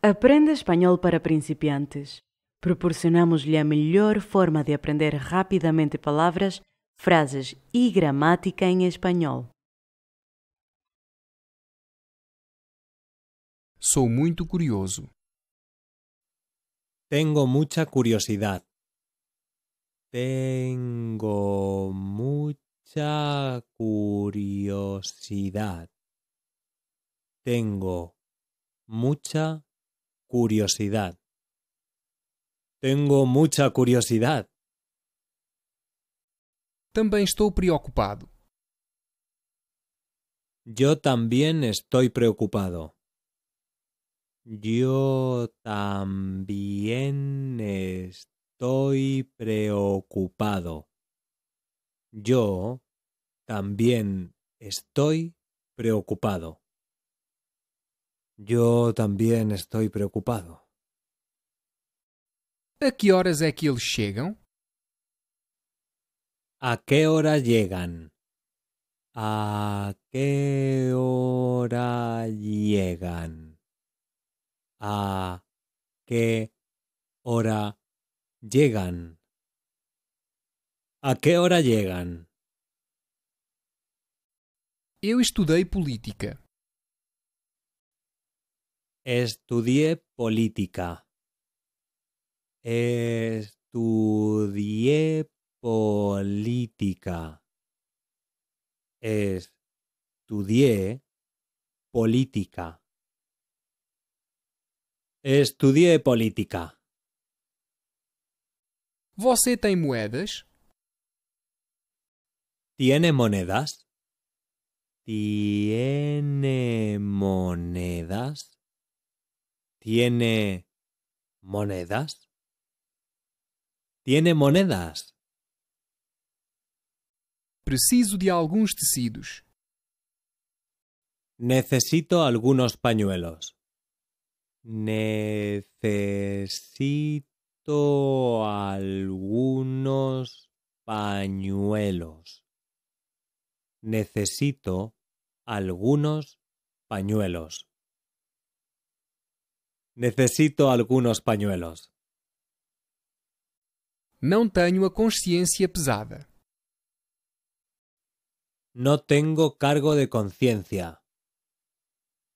Aprenda espanhol para principiantes. Proporcionamos-lhe a melhor forma de aprender rapidamente palavras, frases e gramática em espanhol. Sou muito curioso. Tengo mucha curiosidad. Tengo mucha curiosidad. Tengo mucha Curiosidad. Tengo mucha curiosidad. También estoy preocupado. Yo también estoy preocupado. Yo también estoy preocupado. Yo también estoy preocupado. Yo também estou preocupado. A que horas é que eles chegam? A que hora llegan? A que hora llegan? A que hora llegan? A que hora llegan? Eu estudei política. Estudié política. Estudié política. Estudié política. Estudié política. Você tem moedas? ¿Tiene monedas? ¿Tiene monedas? ¿Tiene monedas? ¿Tiene monedas? Preciso de algunos tecidos. Necesito algunos pañuelos. Necesito algunos pañuelos. Necesito algunos pañuelos. Necesito algunos pañuelos. No tenho a pesada. No tengo cargo de conciencia.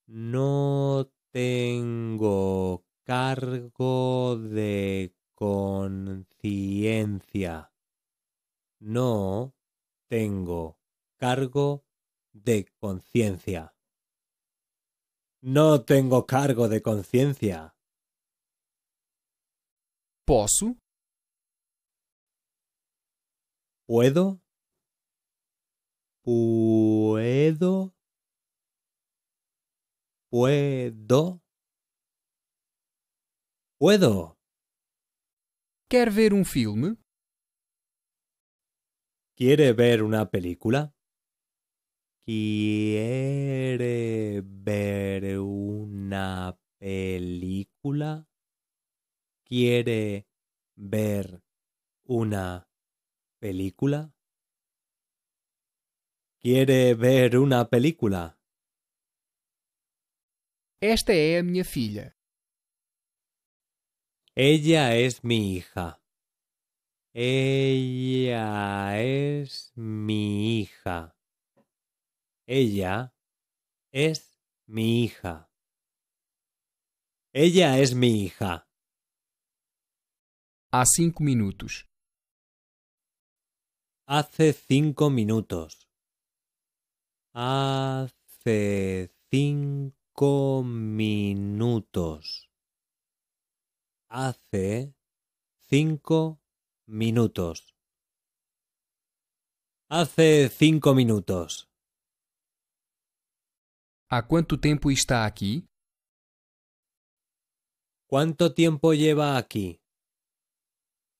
No tengo cargo de conciencia. No tengo cargo de conciencia. No tengo cargo de conciencia. ¿Puedo? ¿Puedo? ¿Puedo? ¿Puedo? Quer ver un um filme? ¿Quiere ver una película? ¿Quiere ver una película? ¿Quiere ver una película? ¿Quiere ver una película? Esta es mi hija. Ella es mi hija. Ella es mi hija. Ella es mi hija. Ella es mi hija. A cinco minutos. Hace cinco minutos. Hace cinco minutos. Hace cinco minutos. Hace cinco minutos. ¿Há quanto tempo está ¿Cuánto tiempo lleva aquí?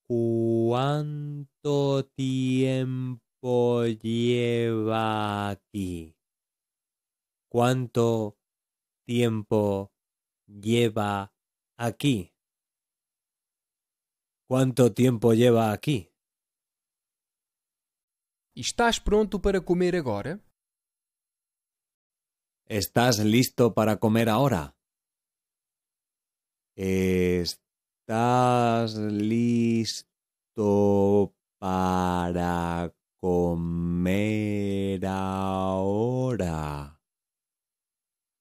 ¿Cuánto tiempo lleva aquí? ¿Cuánto tiempo lleva aquí? ¿Cuánto tiempo lleva aquí? Estás pronto para comer agora? ¿Estás listo para comer ahora? ¿Estás listo para comer ahora?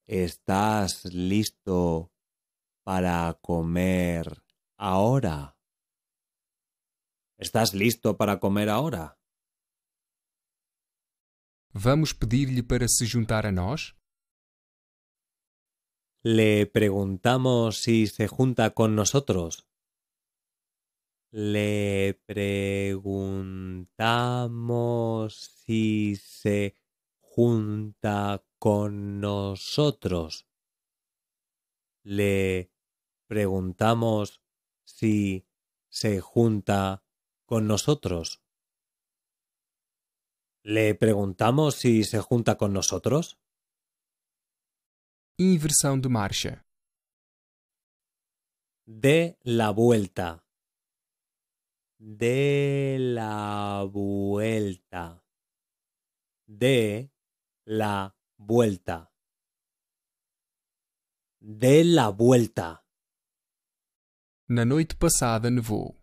¿Estás listo para comer ahora? ¿Estás listo para comer ahora? Vamos pedir-lhe para se juntar a nós? Le preguntamos si se junta con nosotros. Le preguntamos si se junta con nosotros. Le preguntamos si se junta con nosotros. ¿Le preguntamos si se junta con nosotros? inversão de marcha. De la vuelta. De la vuelta. De la vuelta. De la vuelta. Na noite passada nevou.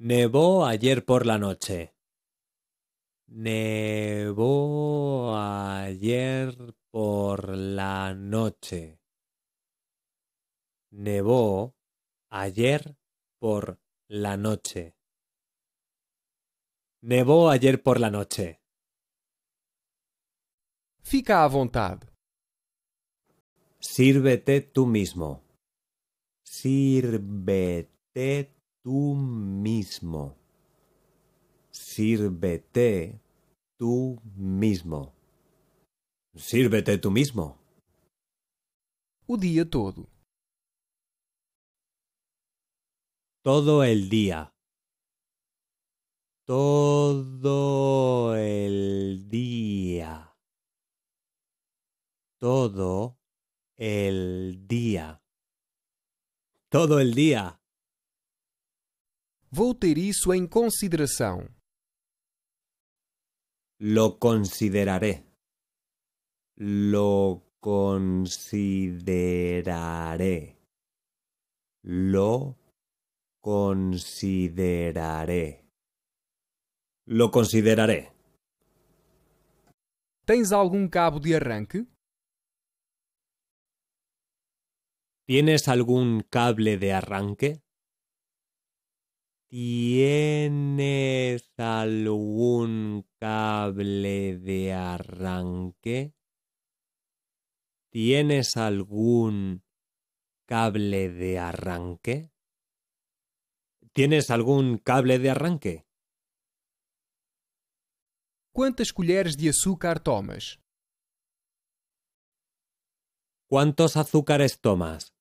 Nevó ayer por la noche. Nevó ayer por la noche. Nevó ayer por la noche. nevó ayer por la noche. Fica a vontade. Sírvete tú mismo. Sírvete tú mismo. Sírvete tú mismo. Sírvete tú mismo. O día todo. Todo el día. Todo el día. Todo el día. Todo el día. Vou isso em consideração. Lo consideraré. Lo consideraré. Lo consideraré. Lo consideraré. Tienes algún cabo de arranque? ¿Tienes algún cable de arranque? ¿Tienes algún cable de arranque? ¿Tienes algún cable de arranque? ¿Tienes algún cable de arranque? Cuántas colheres de azúcar tomas? ¿Cuántos azúcares tomas?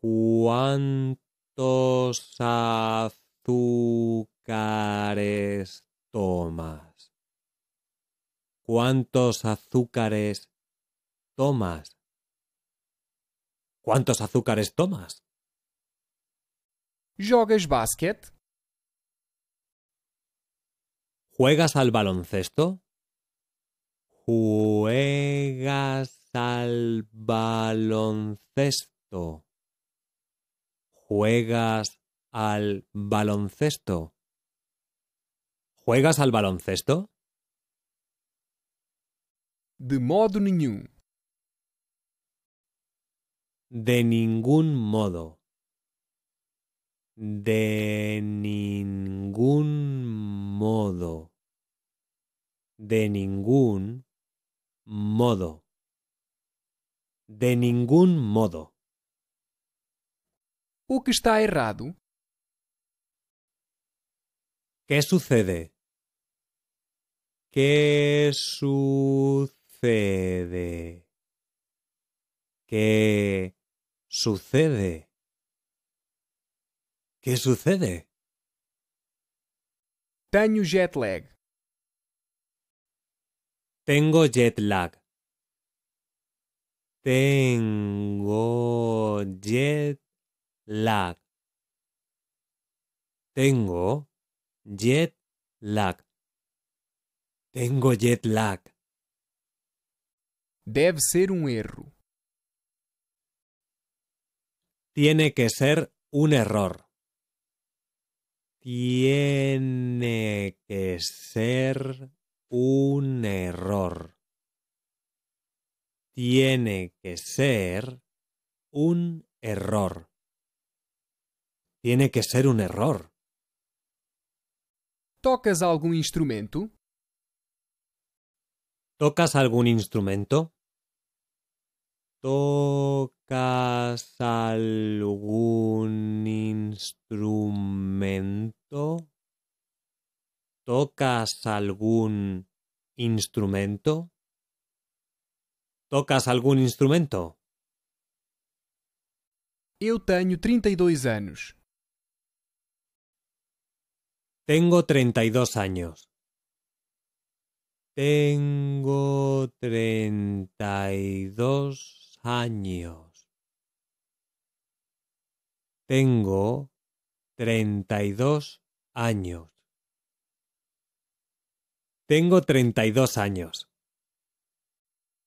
¿Cuántos azúcares tomas? ¿Cuántos azúcares tomas? ¿Cuántos azúcares tomas? Jogas basket? ¿Juegas al baloncesto? ¿Juegas al baloncesto? ¿Juegas al baloncesto? ¿Juegas al baloncesto? De modo de ningún modo. De ningún modo. De ningún modo. De ningún modo. O que está errado? ¿Qué sucede? ¿Qué sucede? ¿Qué sucede? ¿Qué sucede? Tengo jet lag. Tengo jet lag. Tengo jet lag. Tengo jet lag. Tengo jet lag. Debe ser un um error tiene que ser un error. Tiene que ser un error. Tiene que ser un error. Tiene que ser un error. Tocas algún instrumento? ¿Tocas algún instrumento? ¿Tocas algún instrumento? ¿Tocas algún instrumento? ¿Tocas algún instrumento? Eu tenho 32 e años Tengo 32 años. Tengo 32 años. Tengo treinta y dos años. Tengo treinta y dos años.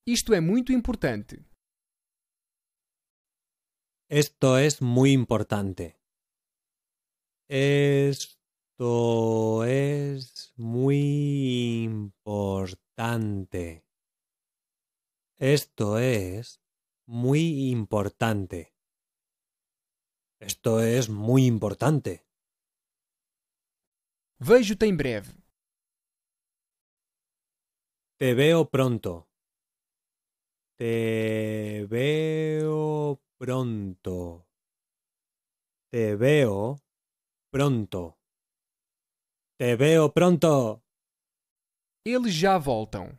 Esto es muy importante. Esto es muy importante. Esto es muy importante. Esto es muy importante. Esto es muy importante. Vejo-te em breve. Te veo pronto. Te veo pronto. Te veo pronto. Te veo pronto. Eles já voltam.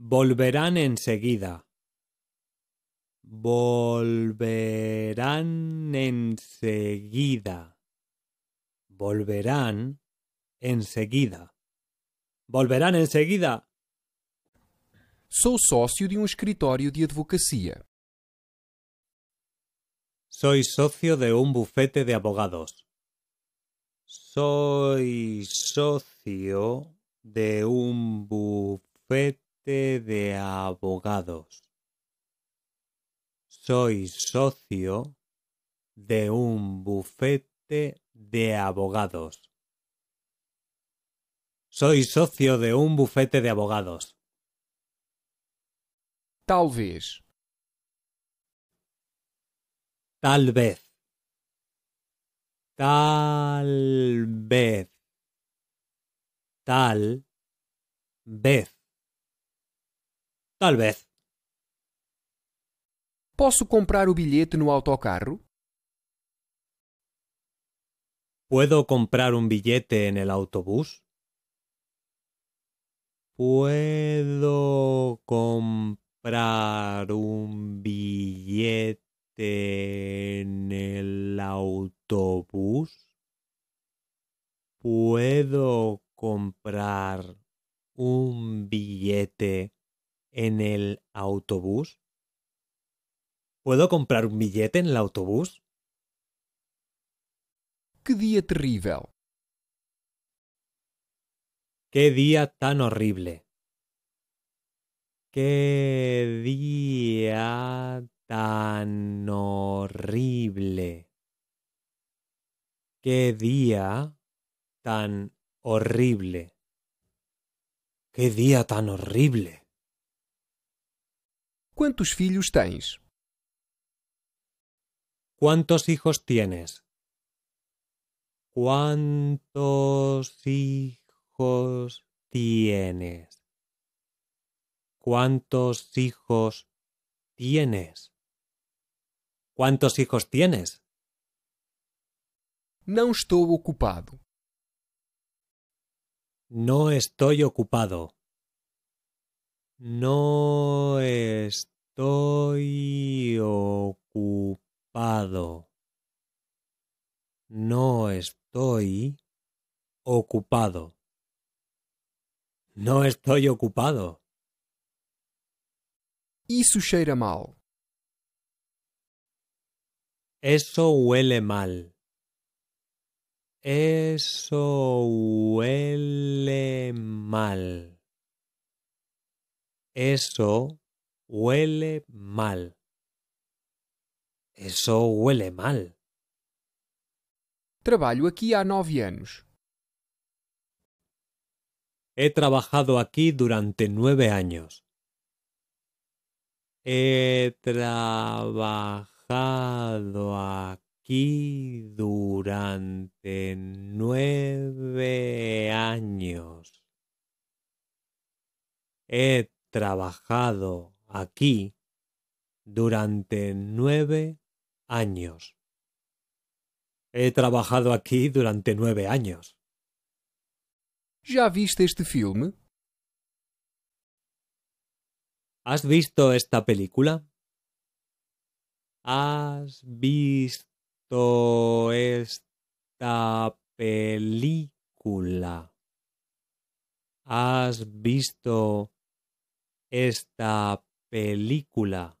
Volverán enseguida. Volverán enseguida. Volverán enseguida. Volverán enseguida. Sou socio de un um escritorio de advocacia. Soy socio de un bufete de abogados. Soy socio de un bufete de abogados. Soy socio de un bufete de abogados. Soy socio de un bufete de abogados. vez. Tal vez. Tal vez. Tal vez. Tal vez. Posso comprar o bilhete no autocarro? ¿Puedo comprar un billete en el autobús? ¿Puedo comprar un billete en el autobús? ¿Puedo comprar un billete en el autobús? ¿Puedo comprar un billete en el autobús? día Qué día tan horrible. Qué día tan horrible. Qué día tan horrible. Qué día tan horrible. Cuántos ¿Cuántos hijos tienes? ¿Cuántos hijos tienes? ¿Cuántos hijos tienes? ¿Cuántos hijos tienes? No estoy ocupado. No estoy ocupado. No estoy ocupado. No estoy ocupado. No estoy ocupado. Isso cheira mal. Eso huele mal. Eso huele mal. Eso huele mal. Eso huele mal. Trabajo aquí há nueve años. He trabajado aquí durante nueve años. He trabajado aquí durante nueve años trabajado aquí durante nueve años. He trabajado aquí durante nueve años. ¿Ya viste este filme? ¿Has visto esta película? ¿Has visto esta película? ¿Has visto esta película.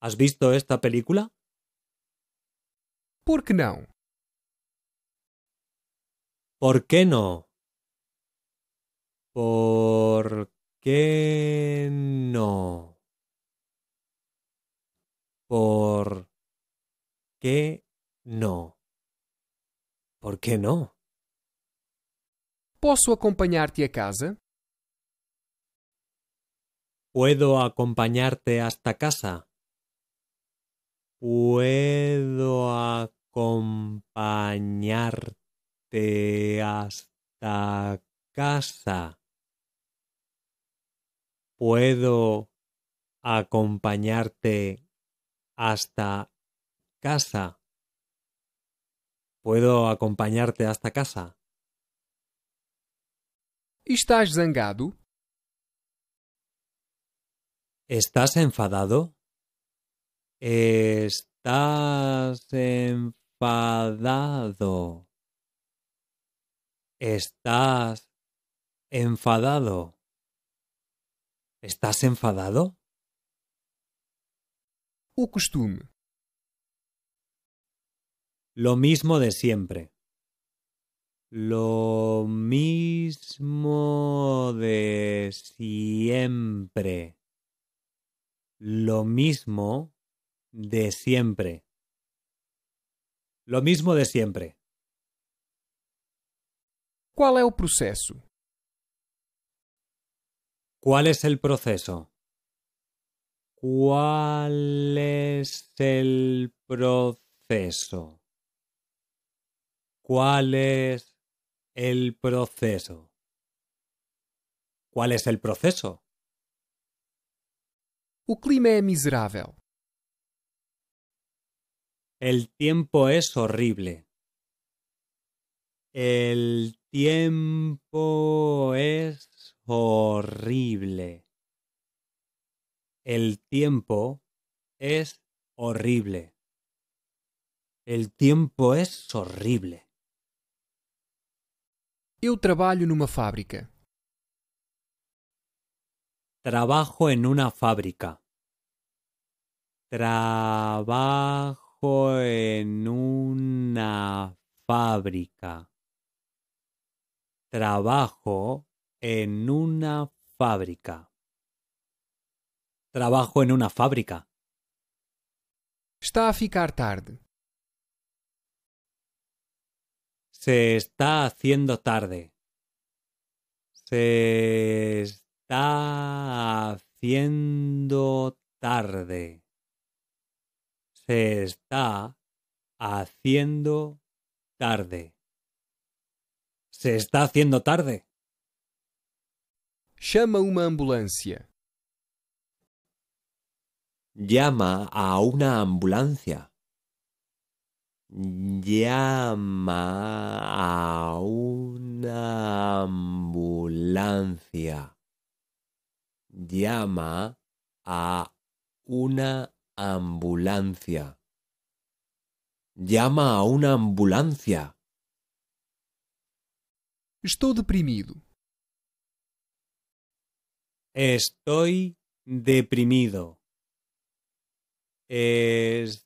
¿Has visto esta película? Por qué no? ¿Por qué no? ¿Por qué no? ¿Por qué no? ¿Por qué no? Posso acompañarte a casa? ¿Puedo acompañarte hasta casa? ¿Puedo acompañarte hasta casa? ¿Puedo acompañarte hasta casa? ¿Puedo acompañarte hasta casa? ¿Estás zangado? ¿Estás enfadado? Estás enfadado. Estás enfadado. ¿Estás enfadado? Lo mismo de siempre. Lo mismo de siempre lo mismo de siempre. Lo mismo de siempre. ¿Cuál es el proceso? ¿Cuál es el proceso? ¿Cuál es el proceso? ¿Cuál es el proceso? ¿Cuál es el proceso? O clima é miserável. El tiempo es horrible. El tiempo es horrible. El tiempo es horrible. El tiempo es horrible. Eu trabalho numa fábrica. Trabajo en una fábrica. Trabajo en una fábrica. Trabajo en una fábrica. Trabajo en una fábrica. Está a ficar tarde. Se está haciendo tarde. Se haciendo tarde. Se está haciendo tarde. Se está haciendo tarde. Llama una ambulancia. Llama a una ambulancia. Llama a una ambulancia llama a una ambulancia. Llama a una ambulancia. Estoy deprimido. Estoy deprimido. Estoy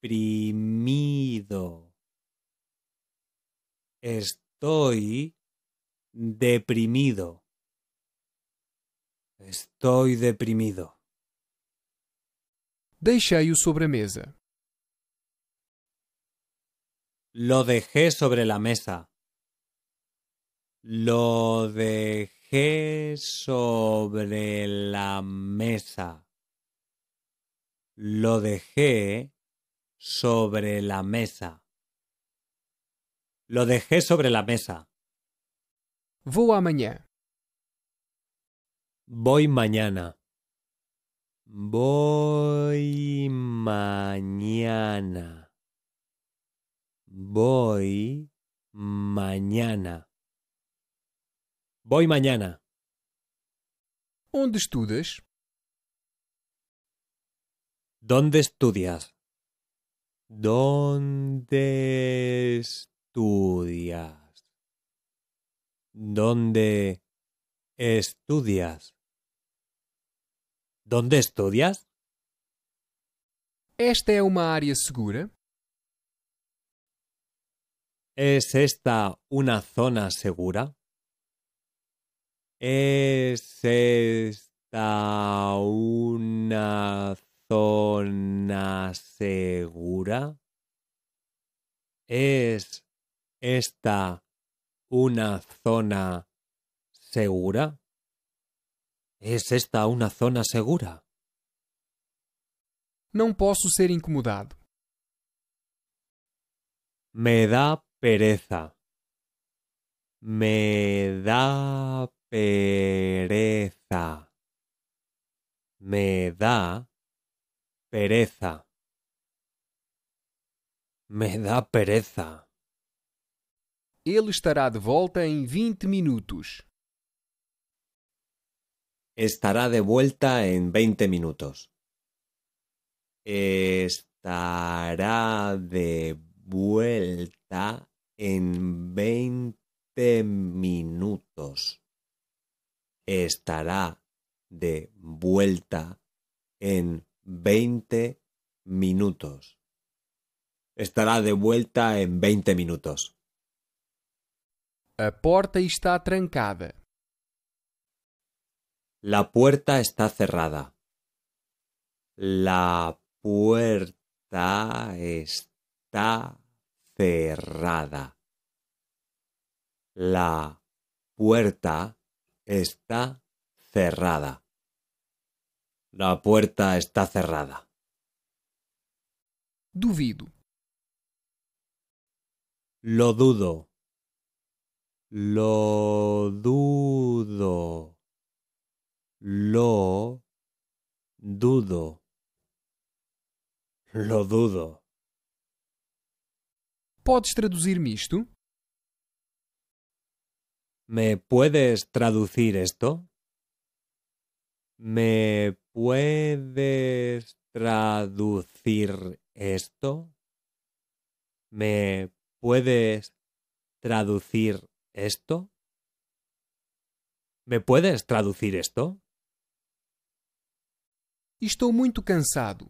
deprimido. Estoy deprimido. Estoy deprimido. Deixei-o sobremesa. Lo dejé sobre la mesa. Lo dejé sobre la mesa. Lo dejé sobre la mesa. Lo dejé sobre la mesa. Voy mañana. Voy mañana. Voy mañana. Voy mañana. ¿Dónde estudas? ¿Dónde estudias? ¿Dónde estudias? ¿Dónde Estudias. ¿Dónde estudias? Esta es una área segura? ¿Es esta una zona segura? ¿Es esta una zona segura? ¿Es esta una zona segura? ¿Es esta una zona segura? Não posso ser incomodado. Me dá pereza. Me dá pereza. Me dá pereza. Me dá pereza. Ele estará de volta em 20 minutos. Estará de vuelta en 20 minutos. Estará de vuelta en 20 minutos. Estará de vuelta en 20 minutos. Estará de vuelta en 20 minutos. A porta está trancada. La puerta está cerrada. La puerta está cerrada. La puerta está cerrada. La puerta está cerrada. Duvido. Lo dudo. Lo dudo. Lo dudo. Lo dudo. Podes traducir ¿Me puedes traducir esto? ¿Me puedes traducir esto? ¿Me puedes traducir esto? ¿Me puedes traducir esto? Estou muito cansado.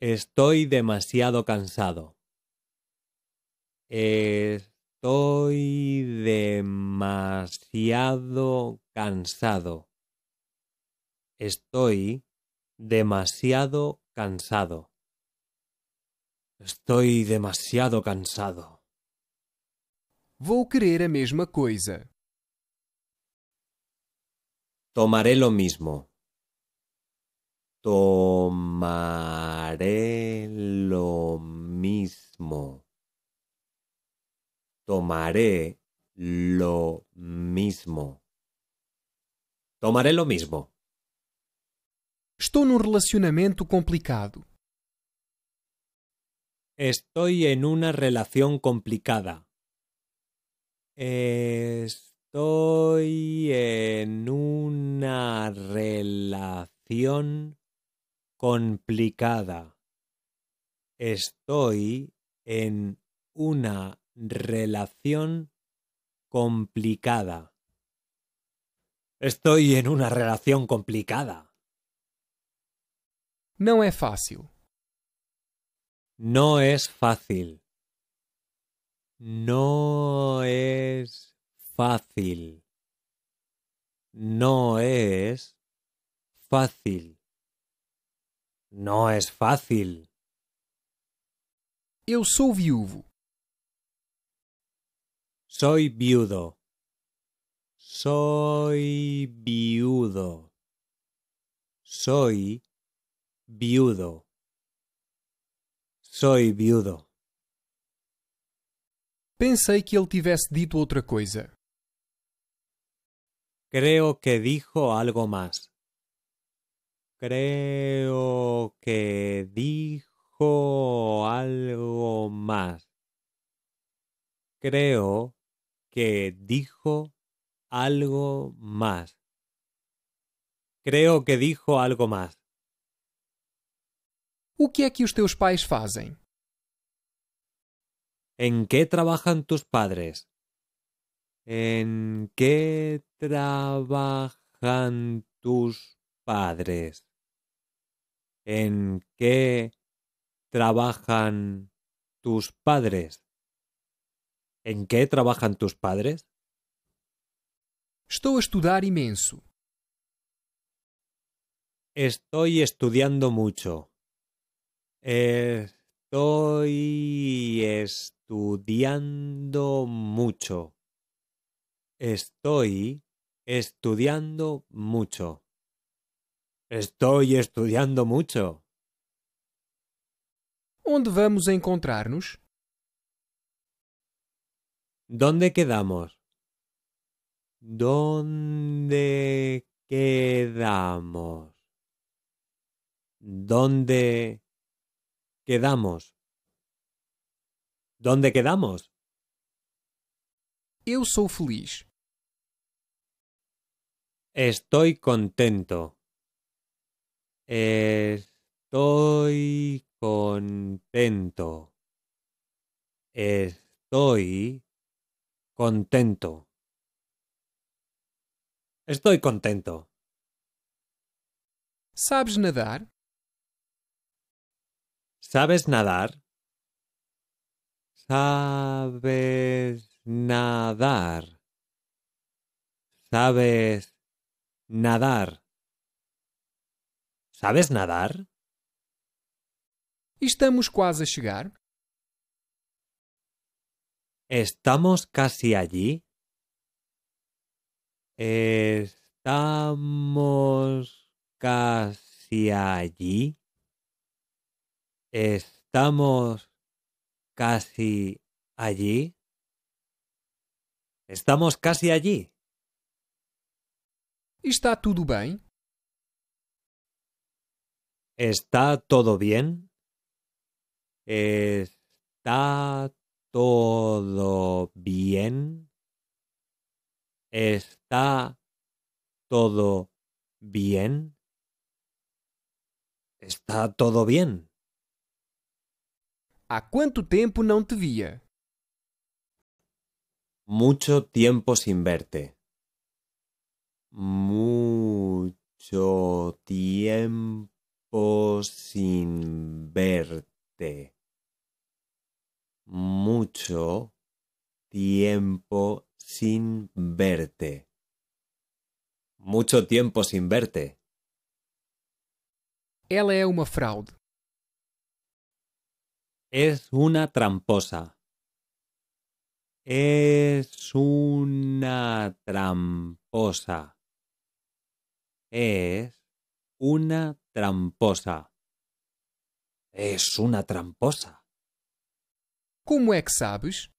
Estoy demasiado cansado. Estoy demasiado cansado. Estoy demasiado cansado. Estoy demasiado cansado. Vou querer a mesma coisa. Tomaré lo mismo. Tomaré lo mismo. Tomaré lo mismo. Tomaré lo mismo. en un relacionamiento complicado. Estoy en una relación complicada. Estoy en una relación complicada. Estoy en una relación complicada. Estoy en una relación complicada. No es fácil. No es fácil. No es fácil. No es fácil. No es é fácil. Eu sou viúvo. Soy viudo. Soy viudo. Soy viudo. Soy viudo. Pensei que ele tivesse dito outra coisa. Creo que dijo algo más. creo que dijo algo más. Creo que dijo algo más. Creo que dijo algo más. O que aquí que os teus pais fazem? ¿En qué trabajan tus padres? ¿En qué trabajan tus padres? ¿En qué trabajan tus padres? ¿En qué trabajan tus padres? Estoy a estudiar inmenso Estoy estudiando mucho. Estoy estudiando mucho. Estoy estudiando mucho. Estoy estudiando mucho. ¿Dónde vamos a encontrarnos? ¿Dónde quedamos? ¿Dónde quedamos? ¿Dónde quedamos? ¿Dónde quedamos? Eu sou feliz. Estoy contento. Estoy contento. Estoy contento. Estoy contento. ¿Sabes nadar? ¿Sabes nadar? ¿Sabes nadar? ¿Sabes nadar? Sabes nadar? Estamos quase a chegar. Estamos casi allí. Estamos casi allí. Estamos casi allí. Estamos casi allí. Está tudo bem? ¿Está todo bien? ¿Está todo bien? ¿Está todo bien? ¿Está todo bien? A cuánto tiempo no te via? Mucho tiempo sin verte. Mucho tiempo sin verte. Mucho tiempo sin verte. Mucho tiempo sin verte. ella é uma fraude. Es una tramposa. Es una tramposa. Es una tramposa. Es una tramposa. Como es que sabes?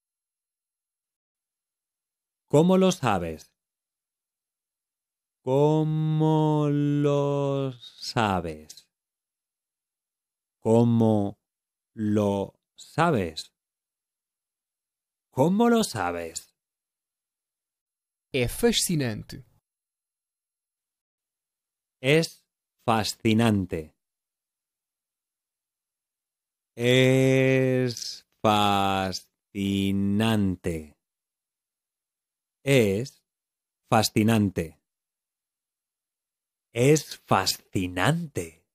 ¿Cómo lo sabes? ¿Cómo lo sabes? ¿Cómo lo sabes? ¿Cómo lo sabes? Es fascinante. Es fascinante. Es fascinante. Es fascinante. Es fascinante.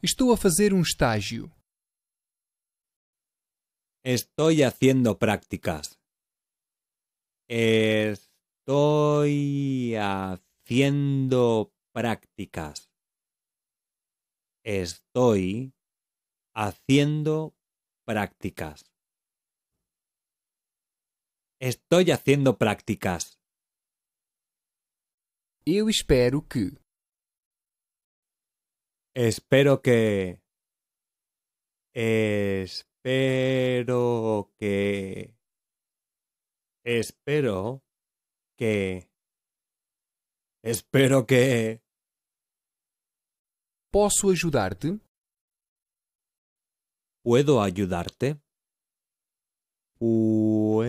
Estoy a fazer um estágio. Estoy haciendo prácticas. Estoy haciendo prácticas. Estoy haciendo prácticas. Estoy haciendo prácticas. Yo espero que. Espero que. Espero que. Espero que. Espero que. Posso ajudar-te? Puedo ayudarte? Puedo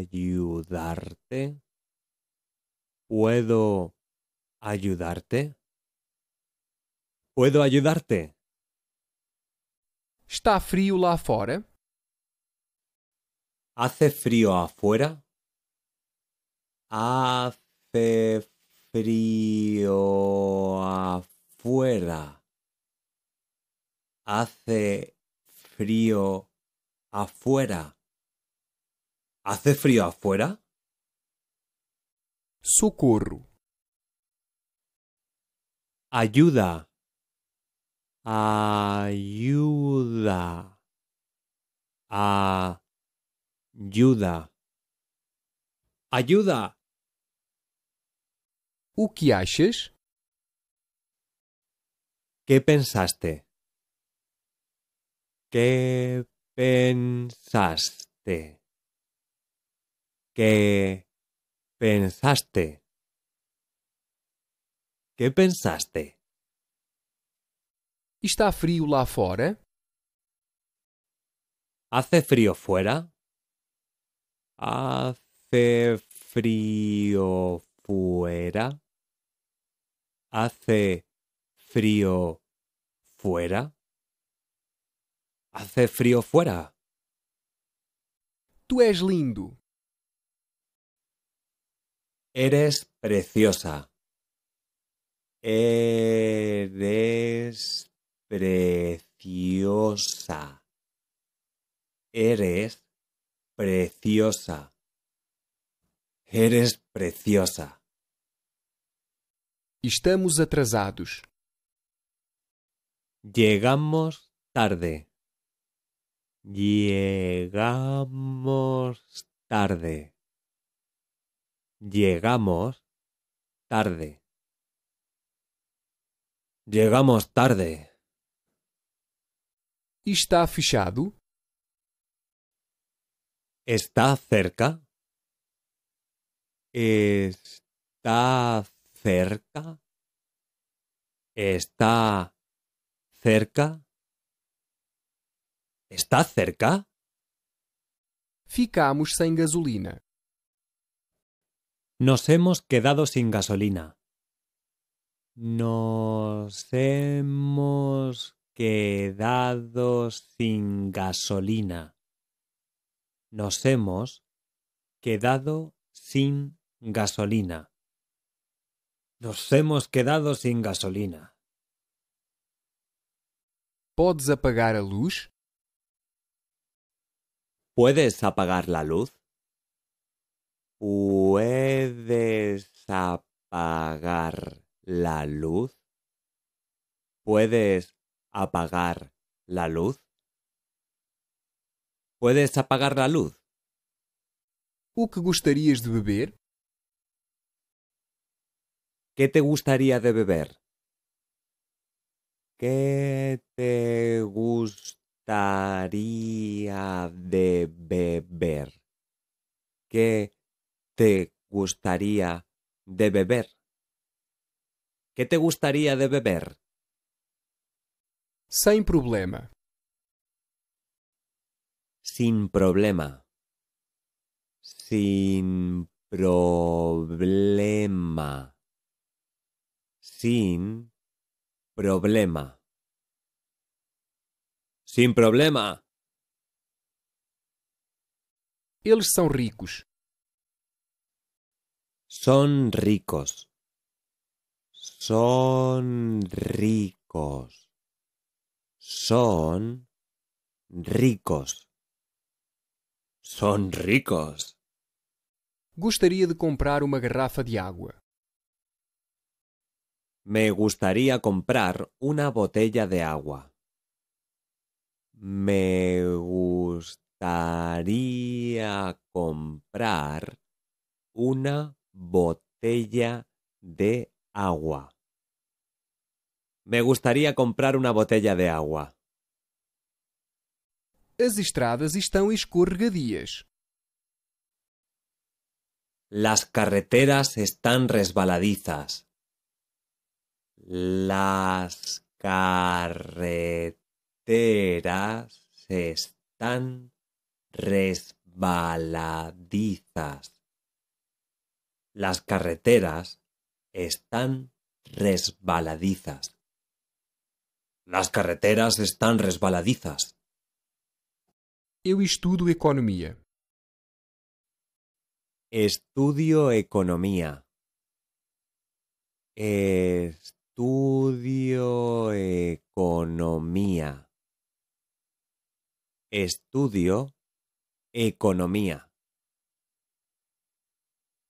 ayudarte? Puedo ayudarte? Puedo ayudarte? Está frio lá fora? Hace frío afuera? Hace frío afuera. Hace frío afuera. ¿Hace frío afuera? Socorro. Ayuda. Ayuda. Ayuda. Ayuda. O que achas? ¿Qué pensaste? ¿Qué pensaste? ¿Qué pensaste? ¿Qué pensaste? Está frío lá fora? ¿Hace frío fuera? ¿Hace frío fuera? ¿Hace frío fuera? ¿Hace frío fuera? Tú eres lindo. Eres preciosa. Eres preciosa. Eres preciosa. Eres preciosa. Estamos atrasados. Llegamos tarde. Llegamos tarde. Llegamos tarde. Llegamos tarde. Está fichado? Está cerca. Está cerca? ¿Está cerca? Está cerca? Ficamos sin gasolina. Nos hemos quedado sin gasolina. Nos hemos quedado sin gasolina. Nos hemos quedado sin gasolina. Nos hemos quedado sin gasolina. Podes apagar la luz? ¿Puedes apagar la luz? ¿Puedes apagar la luz? ¿Puedes apagar la luz? ¿Puedes apagar la luz? O que gustarías de beber? ¿Qué te gustaría de beber? ¿Qué te gustaría de beber? ¿Qué te gustaría de beber? ¿Qué te gustaría de beber? sin problema. Sin problema. Sin problema. Sin problema. Sin problema. Eles são ricos. Son ricos. Son ricos. Son ricos. Son ricos. Gostaria de comprar uma garrafa de água. Me gustaría comprar una botella de agua. Me gustaría comprar una botella de agua. Me gustaría comprar una botella de agua. Las estradas estão escorregadias. Las carreteras están resbaladizas. Las carreteras están resbaladizas. Las carreteras están resbaladizas. Las carreteras están resbaladizas. Yo estudio economía. Estudio economía. Estudio economía. Estudio economía.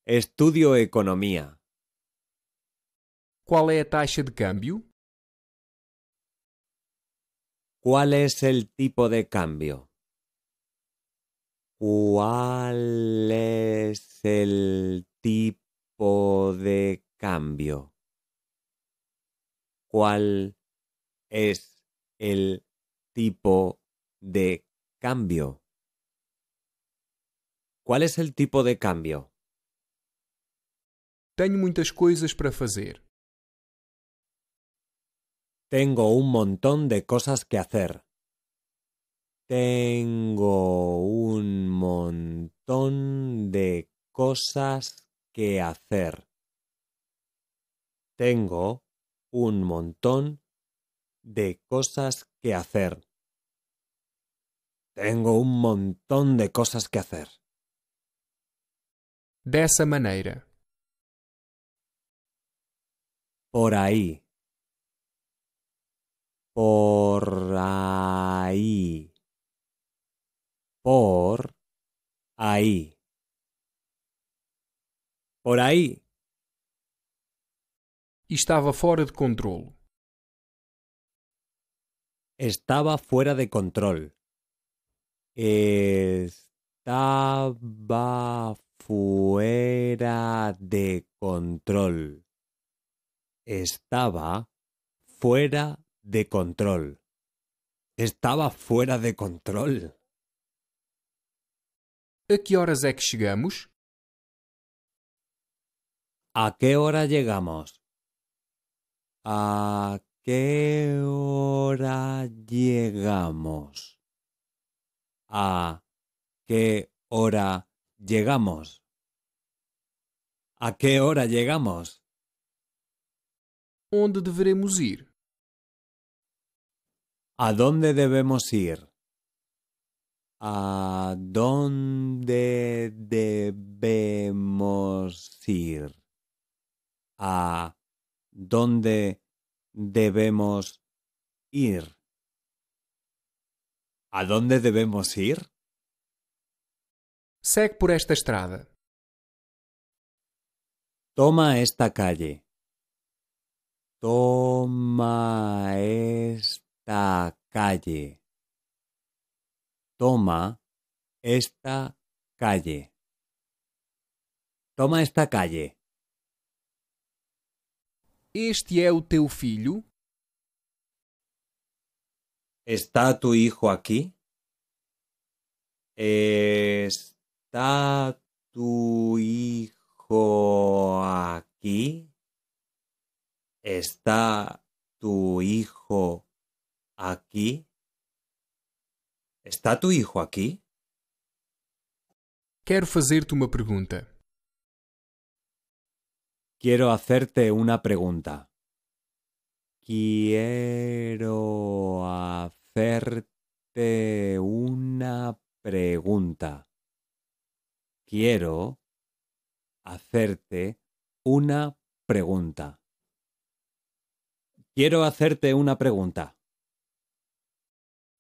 Estudio economía. ¿Cuál es la tasa de cambio? ¿Cuál es el tipo de cambio? ¿Cuál es el tipo de cambio? cuál es el tipo de cambio. ¿Cuál es el tipo de cambio? Tengo muchas cosas para hacer. Tengo un montón de cosas que hacer. Tengo un montón de cosas que hacer. Tengo un montón de cosas que hacer. Tengo un montón de cosas que hacer. Dessa manera. Por ahí. Por ahí. Por ahí. Por ahí de Estaba fuera de control. Estaba fuera de control. Estaba fuera de control. Estaba fuera de control. A qué horas é ¿A qué hora llegamos? ¿A qué hora llegamos? ¿A qué hora llegamos? ¿A qué hora llegamos? ¿Dónde debemos ir? ¿A dónde debemos ir? ¿A dónde debemos ir? dónde debemos ir. ¿A dónde debemos ir? Segue por esta estrada. Toma esta calle. Toma esta calle. Toma esta calle. Toma esta calle. Este é o teu filho? Está tu hijo aqui? Está tu hijo aqui? Está tu hijo aqui? Está tu hijo aqui? Quero fazer-te uma pergunta. Quiero hacerte una pregunta. Quiero hacerte una pregunta. Quiero hacerte una pregunta. Quiero hacerte una pregunta.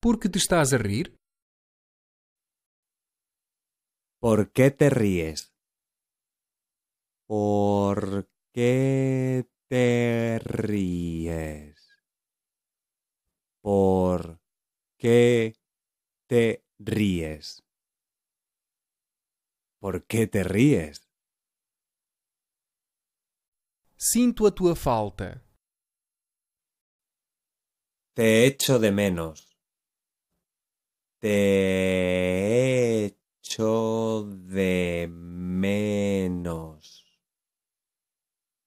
¿Por qué te estás a reír? ¿Por qué te ríes? ¿Por te ríes? ¿Por qué te ríes? ¿Por qué te ríes? Sinto a tu falta. Te echo de menos. Te echo de menos.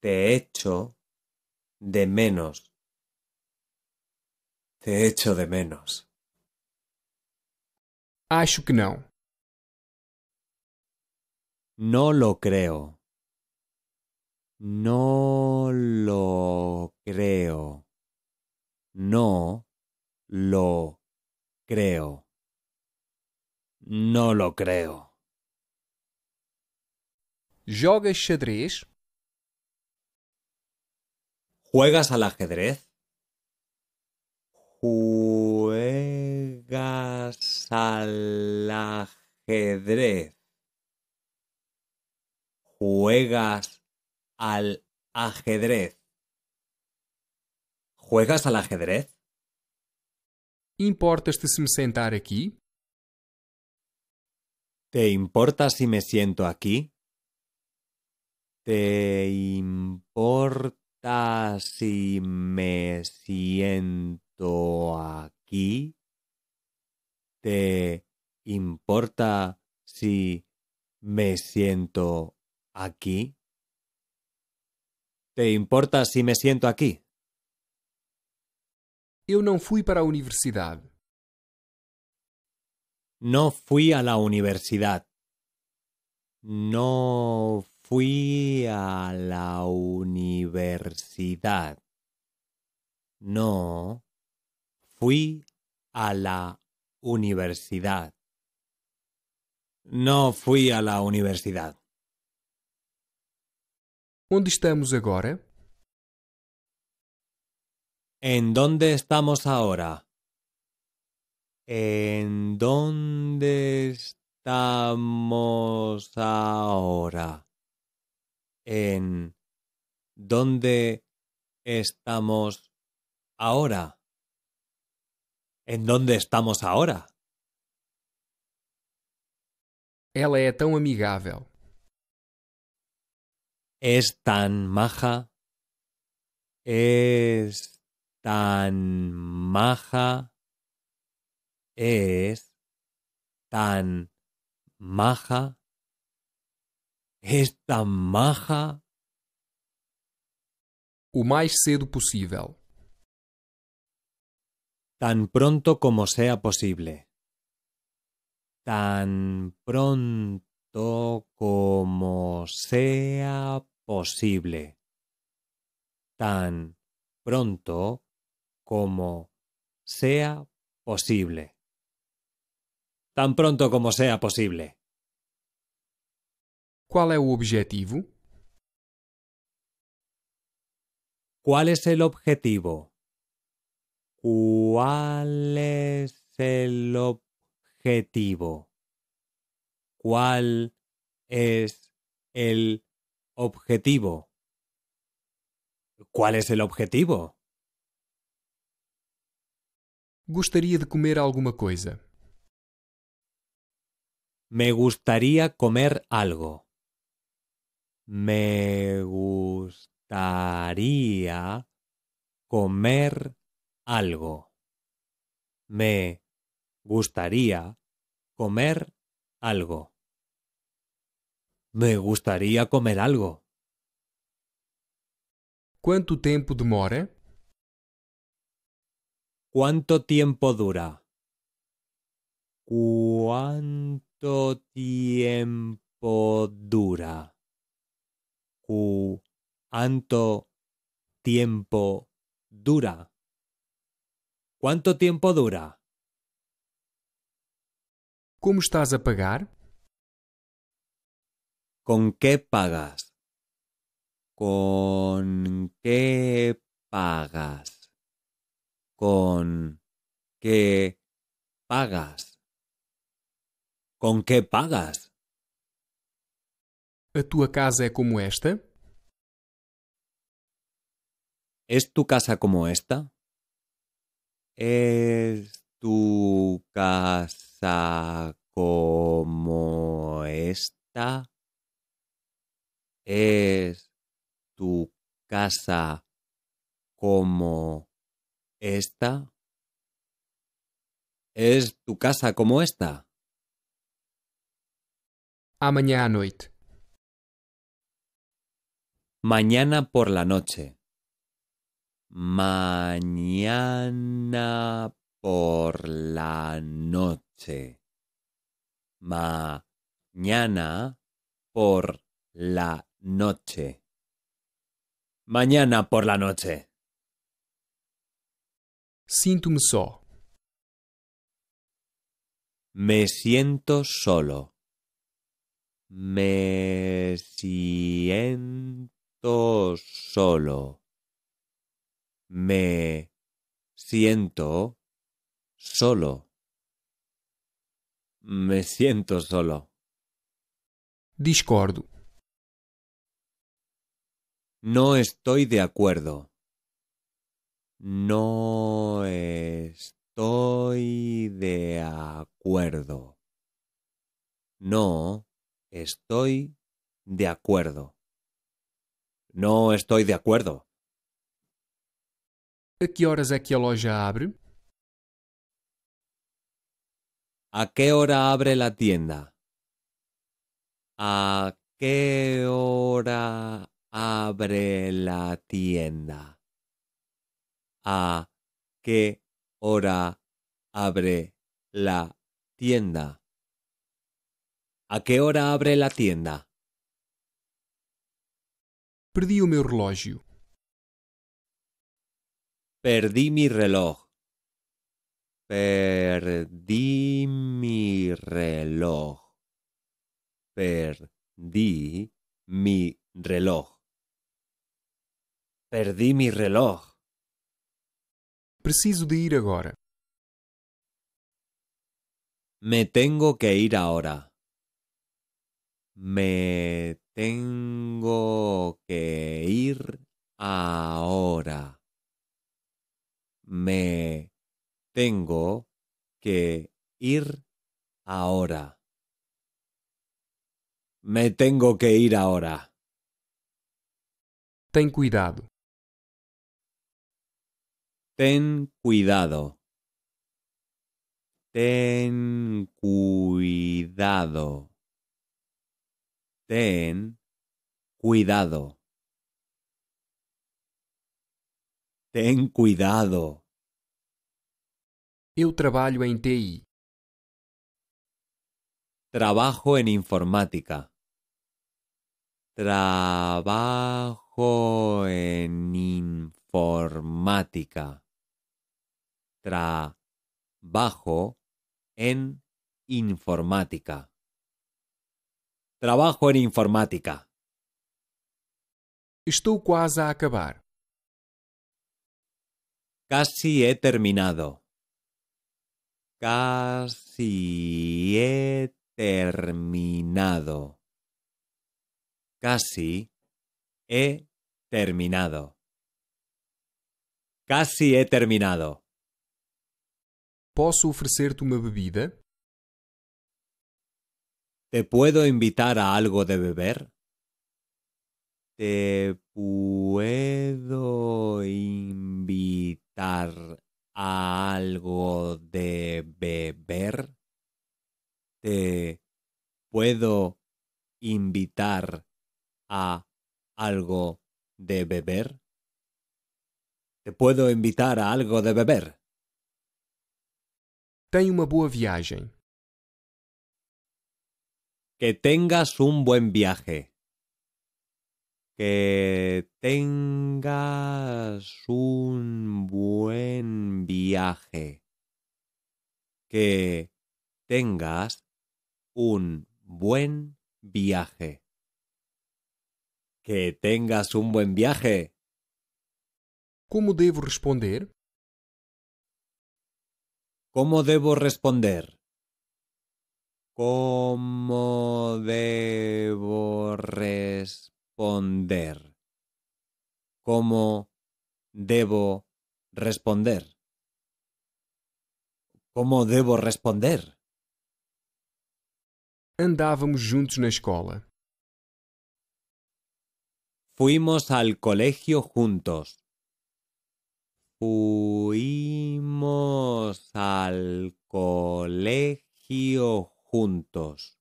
Te echo de menos. Te echo de menos. Acho que no. No lo creo. No lo creo. No lo creo. No lo creo. Jogas xadrez? ¿Juegas al ajedrez? ¿Juegas al ajedrez? ¿Juegas al ajedrez? ¿Juegas al ajedrez? ¿Importa si me sentar aquí? ¿Te importa si me siento aquí? ¿Te importa? Ah, me siento aquí. ¿Te importa si me siento aquí? ¿Te importa si me siento aquí? Yo no fui para la universidad. No fui a la universidad. No Fui a la universidad. No, fui a la universidad. No fui a la universidad. dónde estamos ahora? ¿En dónde estamos ahora? ¿En dónde estamos ahora? en dónde estamos ahora. ¿En dónde estamos ahora? Ella es tan amigable. Es tan maja. Es tan maja. Es tan maja. Esta maja. O más cedo Tan pronto como sea posible. Tan pronto como sea posible. Tan pronto como sea posible. Tan pronto como sea posible. ¿Cuál es el objetivo? ¿Cuál es el objetivo? ¿Cuál es el objetivo? ¿Cuál es el objetivo? Gostaria de comer alguna cosa. Me gustaría comer algo. Me gustaría comer algo. Me gustaría comer algo. Me gustaría comer algo. ¿Cuánto tiempo demora? ¿Cuánto tiempo dura? ¿Cuánto tiempo dura? u tiempo dura? ¿Cuánto tiempo dura? ¿Cómo estás a pagar? ¿Con qué pagas? ¿Con qué pagas? ¿Con qué pagas? ¿Con qué pagas? tua casa como esta? ¿Es tu casa como esta? ¿Es tu casa como esta? ¿Es tu casa como esta? ¿Es tu casa como esta? Amanhã mañana noite. Mañana por la noche. Mañana por la noche. Mañana por la noche. Mañana por la noche. Sintumso. me Me siento solo. Me siento solo. Me siento solo. Me siento solo. Discordo. No estoy de acuerdo. No estoy de acuerdo. No estoy de acuerdo. No estoy de acuerdo. ¿A e qué horas es que a loja abre? ¿A qué hora abre la tienda? ¿A qué hora abre la tienda? ¿A qué hora abre la tienda? ¿A qué hora abre la tienda? Perdi o meu relógio. Perdí mi reloj. Perdí mi reloj. Perdí mi reloj. Perdí mi reloj. Preciso de ir ahora. Me tengo que ir ahora. Me tengo que ir ahora. Me tengo que ir ahora. Me tengo que ir ahora. Ten cuidado. Ten cuidado. Ten cuidado. Ten cuidado. Ten cuidado. Yo trabalho em TI. Trabajo en informática. Trabajo en informática. Trabajo en informática. Trabajo en informática. Estou quase a acabar. Casi he terminado. Casi he terminado. Casi he terminado. Casi he terminado. Posso oferecer-te uma bebida? ¿Te puedo invitar a algo de beber? ¿Te puedo invitar a algo de beber? ¿Te puedo invitar a algo de beber? ¿Te puedo invitar a algo de beber? Ten una buena viagem. Que tengas un buen viaje. Que tengas un buen viaje. Que tengas un buen viaje. Que tengas un buen viaje. ¿Cómo debo responder? ¿Cómo debo responder? ¿Cómo debo responder? ¿Cómo debo responder? Cómo debo responder? Andávamos juntos na escola. Fuimos al colegio juntos. Fuimos al colegio juntos.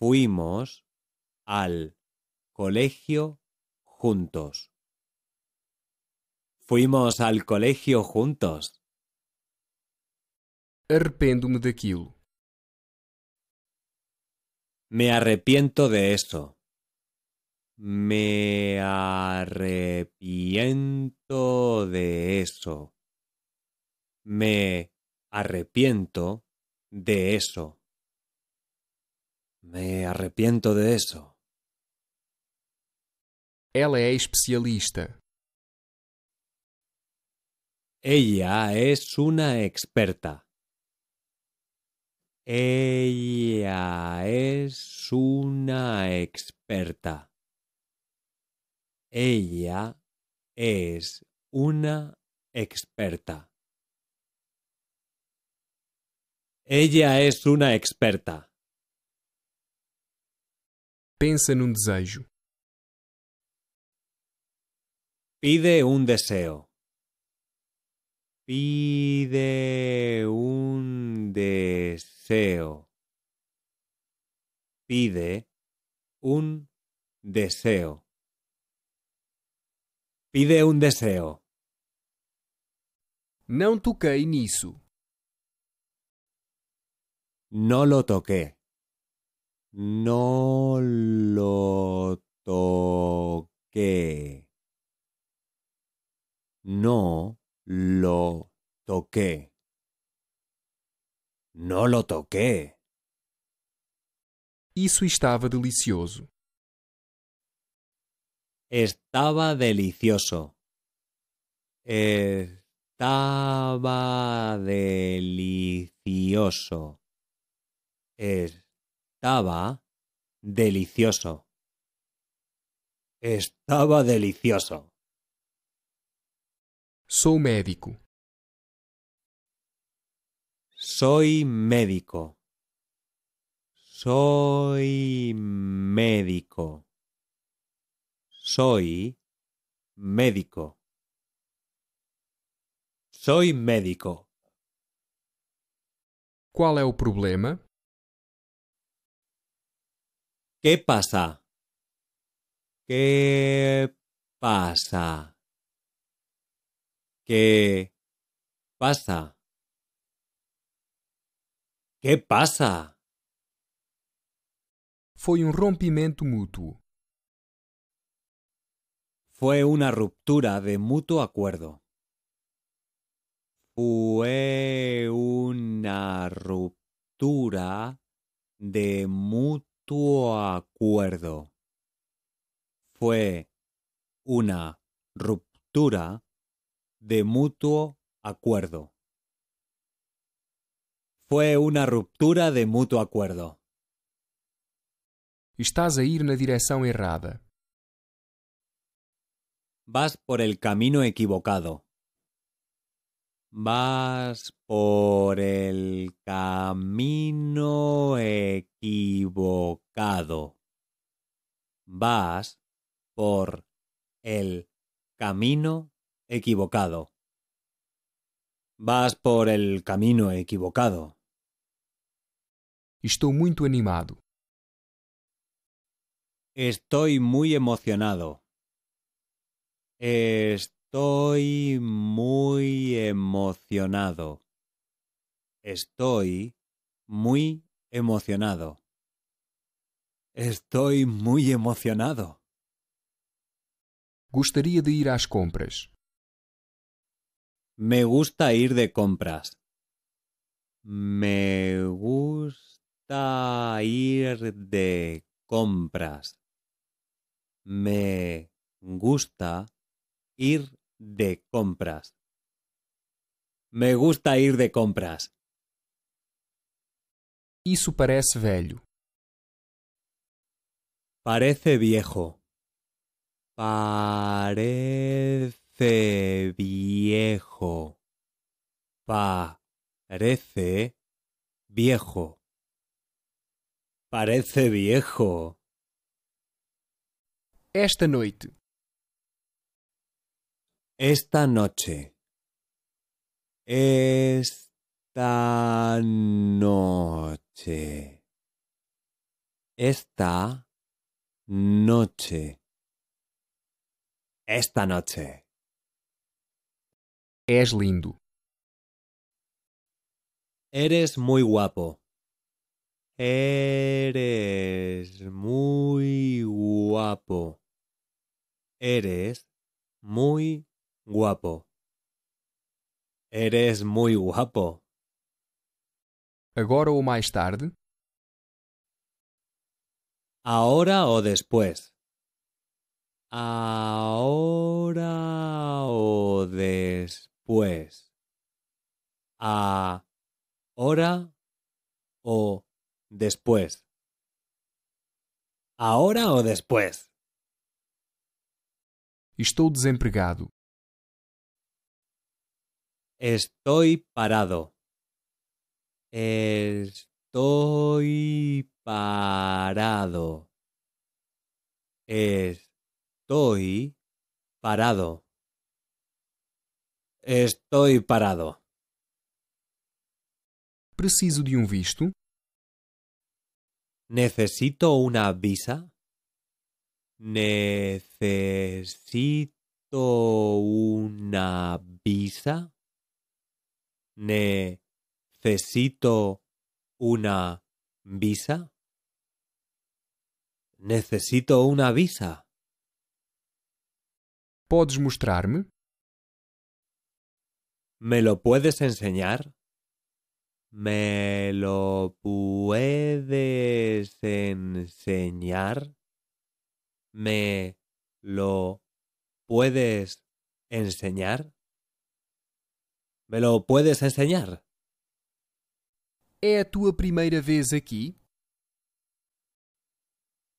Fuimos al colegio juntos. Fuimos al colegio juntos. Arrependo-me daquilo. Me arrepiento de eso. Me arrepiento de eso. Me arrepiento de eso. Me arrepiento de eso. Ella es especialista. Ella es una experta. Ella es una experta. Ella es una experta. Ella es una experta. Pensa num desejo. Pide un deseo. Pide un deseo. Pide un deseo. Pide un deseo. Não toquei nisso. No lo toqué. No lo toqué. No lo toqué. No lo toqué. Eso estaba delicioso. Estaba delicioso. Estaba delicioso. Estaba delicioso. Estaba delicioso. soy médico. Soy médico. Soy médico. Soy médico. Soy médico. ¿Cuál es el problema? ¿Qué pasa? ¿Qué pasa? ¿Qué pasa? ¿Qué pasa? Fue un rompimiento mutuo. Fue una ruptura de mutuo acuerdo. Fue una ruptura de mutuo acuerdo. Fue una ruptura de mutuo acuerdo. Fue una ruptura de mutuo acuerdo. Estás a ir na dirección errada. Vas por el camino equivocado. Vas por el camino equivocado. Vas por el camino equivocado. Vas por el camino equivocado. Estoy muy animado. Estoy muy emocionado. Estoy muy emocionado. Estoy muy emocionado. Estoy muy emocionado. Gustaría de ir a las compras. Me gusta ir de compras. Me gusta ir de compras. Me gusta ir de compras. Me gusta ir de compras. Eso parece velho. Parece viejo. Parece viejo. Parece viejo. Parece viejo. Esta noche esta noche. Esta noche. Esta noche. Esta noche. Es lindo. Eres muy guapo. Eres muy guapo. Eres muy guapo. Eres muy guapo. Agora ou mais tarde? Ahora ou después. Ahora ou después. Ahora ou después. Ahora ou después. Estou desempregado. Estoy parado. Estoy parado. Estoy parado. Estoy parado. Preciso de un um visto. Necesito una visa. Necesito una visa necesito una visa? Necesito una visa. Podes mostrarme. ¿Me lo puedes enseñar? ¿Me lo puedes enseñar? ¿Me lo puedes enseñar? ¿Me lo puedes enseñar? ¿Es esta tu primera vez aquí?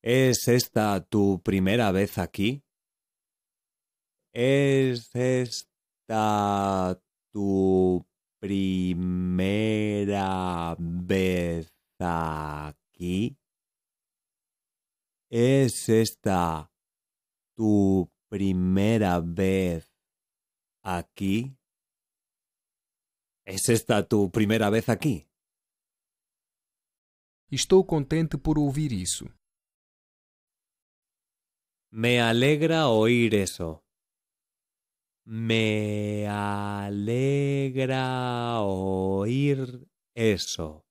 ¿Es esta tu primera vez aquí? ¿Es esta tu primera vez aquí? ¿Es esta tu primera vez aquí? Estoy contente por oír eso. Me alegra oír eso. Me alegra oír eso.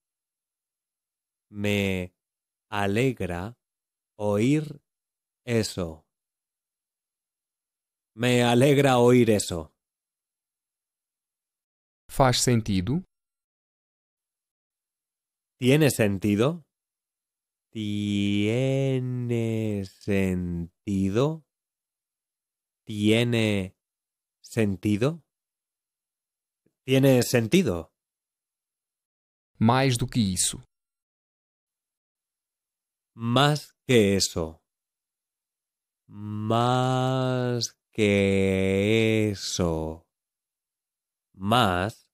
Me alegra oír eso. Me alegra oír eso. Faz sentido? ¿Tiene sentido? ¿Tiene sentido? ¿Tiene sentido? ¿Tiene sentido? Más do que isso. Más que eso. Más que eso más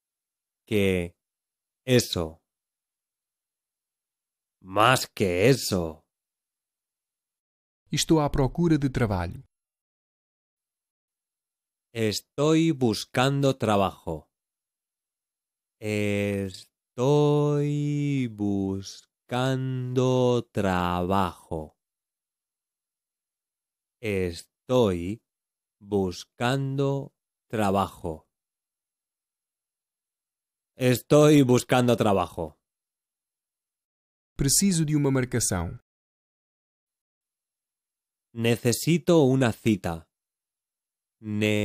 que eso. Más que eso. estoy a procura de trabalho. Estoy buscando trabajo. Estoy buscando trabajo. Estoy buscando trabajo. Estoy buscando trabajo. Preciso de una marcação. Necesito una cita. Necesito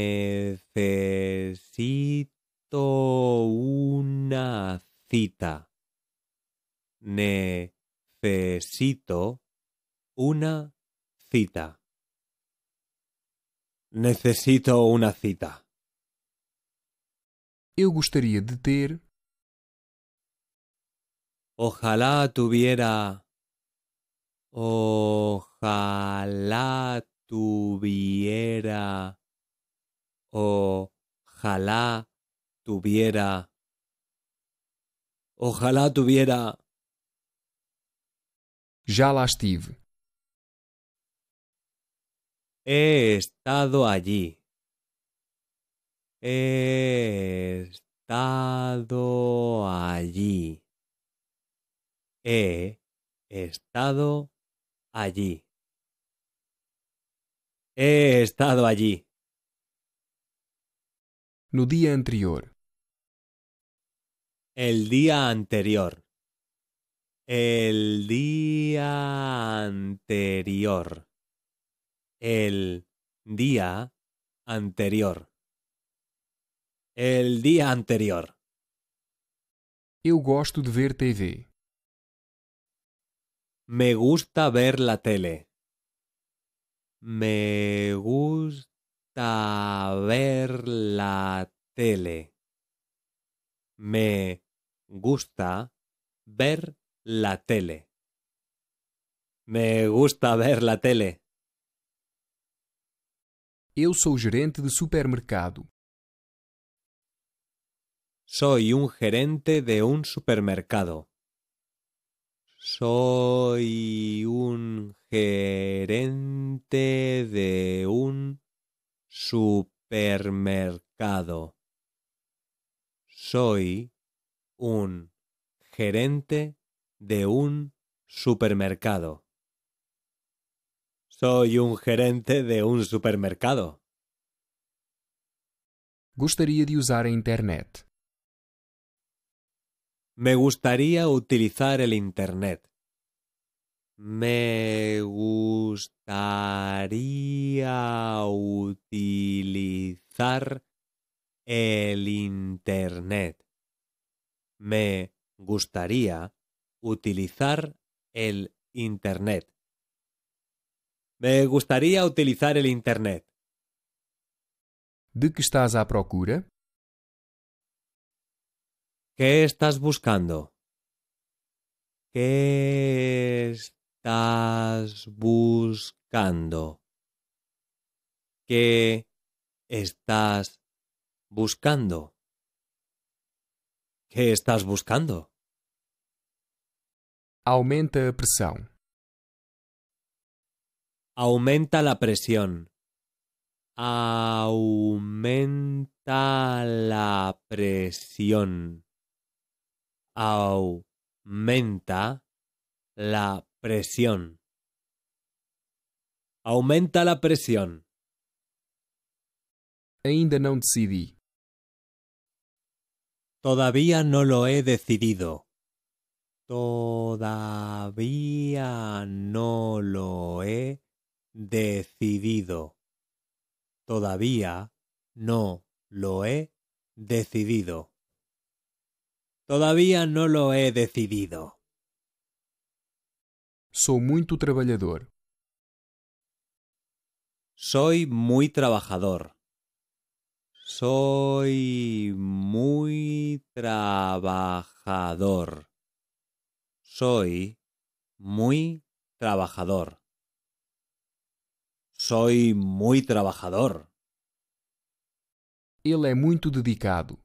una cita. Necesito una cita. Necesito una cita gostaria de ter. Ojalá tuviera. Ojalá tuviera. Ojalá tuviera. Ojalá tuviera. Ya la estive. He estado allí. He estado allí. He estado allí. He estado allí. día anterior. El día anterior. El día anterior. El día anterior. el día anterior. Eu gosto de ver TV. Me gusta ver la tele. Me gusta ver la tele. Me gusta ver la tele. Me gusta ver la tele. Eu sou gerente de supermercado. Soy un gerente de un supermercado. Soy un gerente de un supermercado. Soy un gerente de un supermercado. Soy un gerente de un supermercado. Gostaria de usar internet. Me gustaría utilizar el Internet. Me gustaría utilizar el Internet. Me gustaría utilizar el Internet. Me gustaría utilizar el Internet. De qué estás a procura? ¿Qué estás buscando? ¿Qué estás buscando? ¿Qué estás buscando? ¿Qué estás buscando? Aumenta la presión. Aumenta la presión. Aumenta la presión aumenta la presión. Aumenta la presión. Todavía no lo he decidido. Todavía no lo he decidido. Todavía no lo he decidido. Todavía no lo he decidido. Soy muy trabajador. Soy muy trabajador. Soy muy trabajador. Soy muy trabajador. Soy muy trabajador. Él es muy dedicado.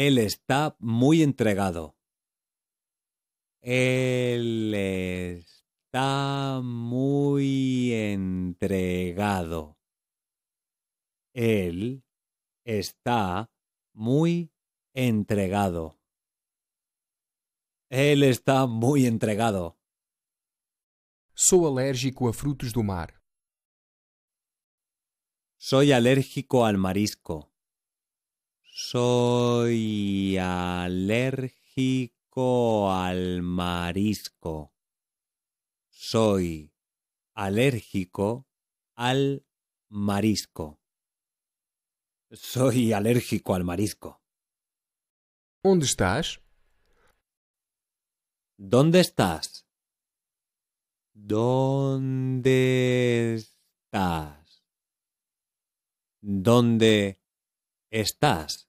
Él está muy entregado. Él está muy entregado. Él está muy entregado. Él está muy entregado. Soy alérgico a frutos del mar. Soy alérgico al marisco. Soy alérgico al marisco. Soy alérgico al marisco. Soy alérgico al marisco. ¿Dónde estás? ¿Dónde estás? ¿Dónde estás? ¿Dónde estás?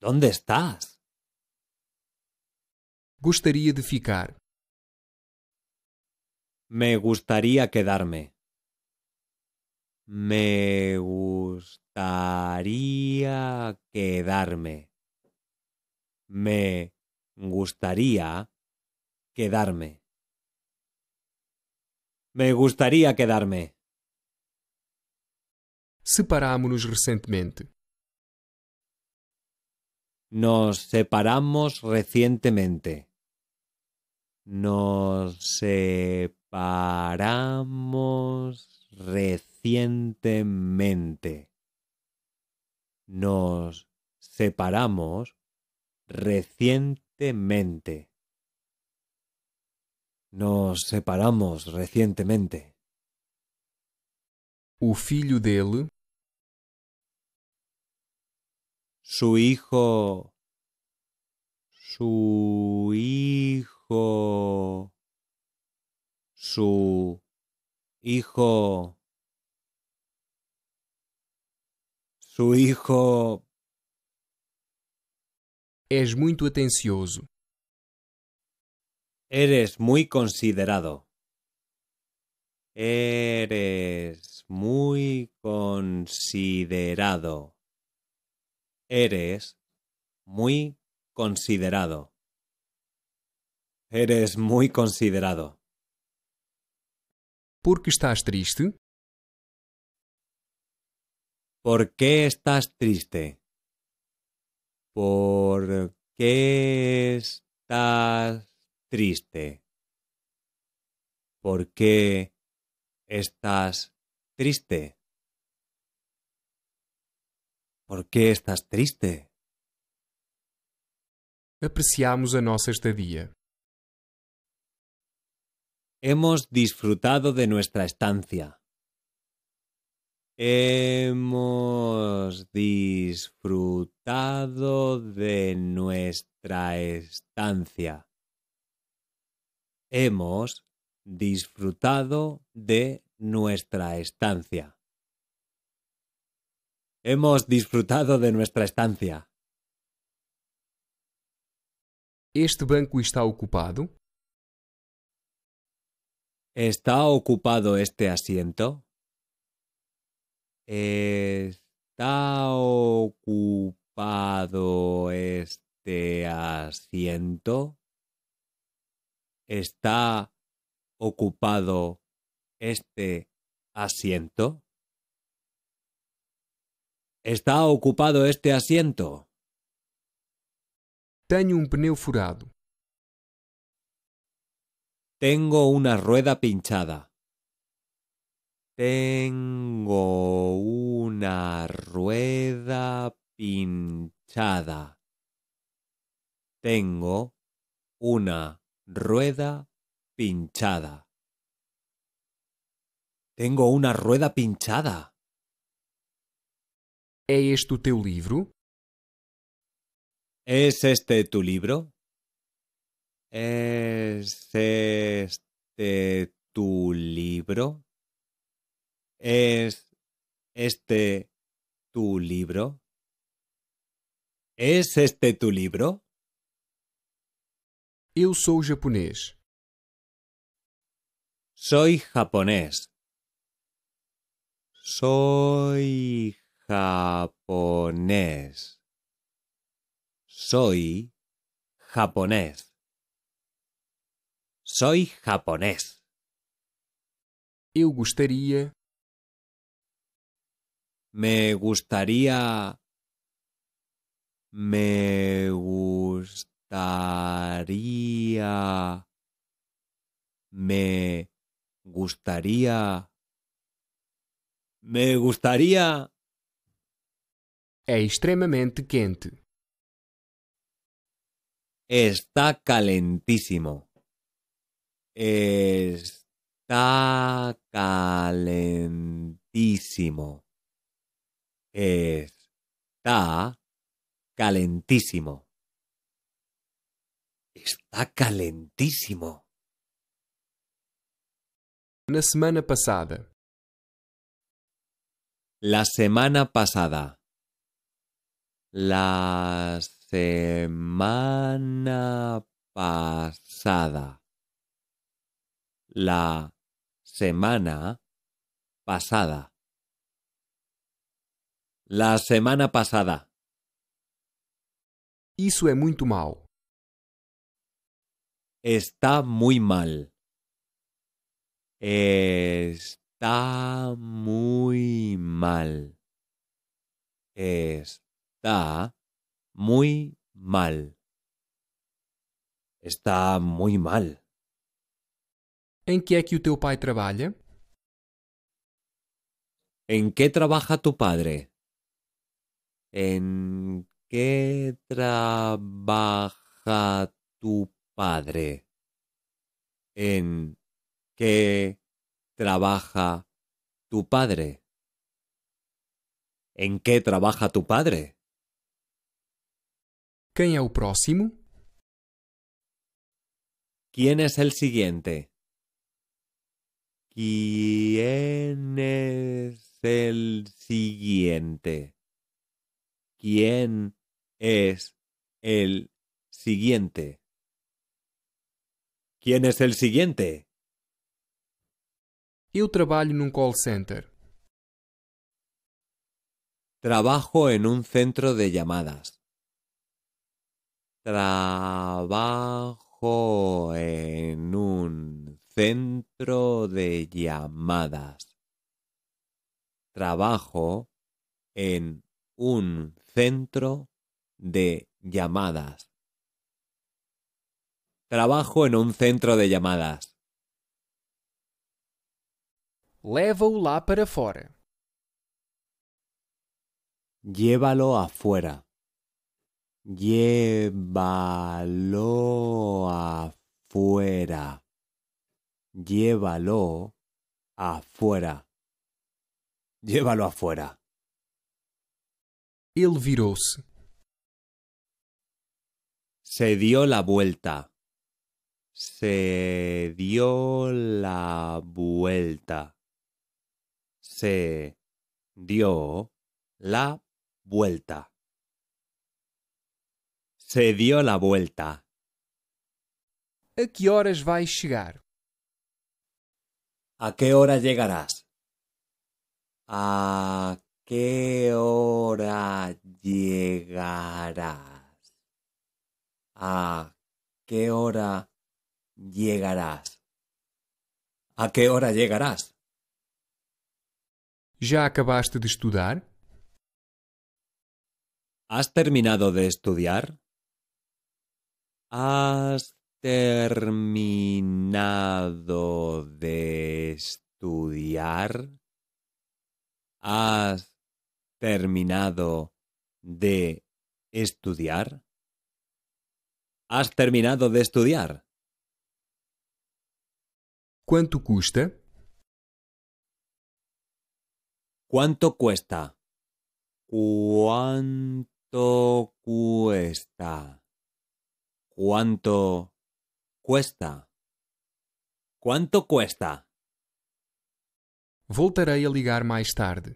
¿Dónde estás? gustaría de ficar. Me gustaría quedarme. Me gustaría quedarme. Me gustaría quedarme. Me gustaría quedarme. Separámonos recientemente. Nos separamos recientemente. Nos separamos recientemente. Nos separamos recientemente. Nos separamos recientemente. O filho dele su hijo, su hijo, su hijo, su hijo. es muy atencioso. Eres muy considerado. Eres muy considerado. Eres muy considerado. Eres muy considerado. ¿Por qué estás triste? ¿Por qué estás triste? ¿Por qué estás triste? ¿Por qué estás triste? ¿Por qué estás triste? Apreciamos a nossa estadía. Hemos disfrutado de nuestra estancia. Hemos disfrutado de nuestra estancia. Hemos disfrutado de nuestra estancia. Hemos disfrutado de nuestra estancia. Este banco está ocupado? ¿Está ocupado este asiento? ¿Está ocupado este asiento? ¿Está ocupado este asiento? Está ocupado este asiento. Tengo un um pneu furado. Tengo una rueda pinchada. Tengo una rueda pinchada. Tengo una rueda pinchada. Tengo una rueda pinchada. É este o teu livro? ¿Es este tu libro? ¿Es este tu libro? ¿Es este tu libro? ¿Es este tu libro? Eu sou japonês. Soy japonés. Soy japonés. Soy japonés. Soy japonés. Eu gustaría? Me gustaría. Me gustaría. Me gustaría. Me gustaría es extremamente quente. Está calentísimo. Está calentísimo. Está calentísimo. Está calentísimo. La semana pasada. La semana pasada la semana pasada. La semana pasada. La semana pasada. Eso es muy mal. Está muy mal. Está muy mal. Es Está muy mal. Está muy mal. En qué ¿En qué trabaja tu padre? ¿En em qué trabaja tu padre? ¿En em qué trabaja tu padre? ¿En em qué trabaja tu padre? próximo? ¿Quién es el siguiente? ¿Quién es el siguiente? ¿Quién es el siguiente? ¿Quién es el siguiente? trabajo en un call center. Trabajo en un centro de llamadas. Trabajo en un centro de llamadas. Trabajo en un centro de llamadas. Trabajo en un centro de llamadas. Lleva lá para fora. Llévalo afuera. Llévalo afuera. Llévalo afuera. Llévalo afuera. Él viróse. Se dio la vuelta. Se dio la vuelta. Se dio la vuelta. Se dio la vuelta. A qué horas vais llegar? ¿A qué hora llegarás? ¿A qué hora llegarás? ¿A qué hora llegarás? ¿A qué hora llegarás? ¿Ya acabaste de estudiar? ¿Has terminado de estudiar? ¿Has terminado de estudiar? ¿Has terminado de estudiar? ¿Has terminado de estudiar? ¿Cuánto cuesta? ¿Cuánto cuesta? ¿Cuánto cuesta? ¿Cuánto cuesta? ¿Cuánto cuesta? Voltarei a ligar más tarde.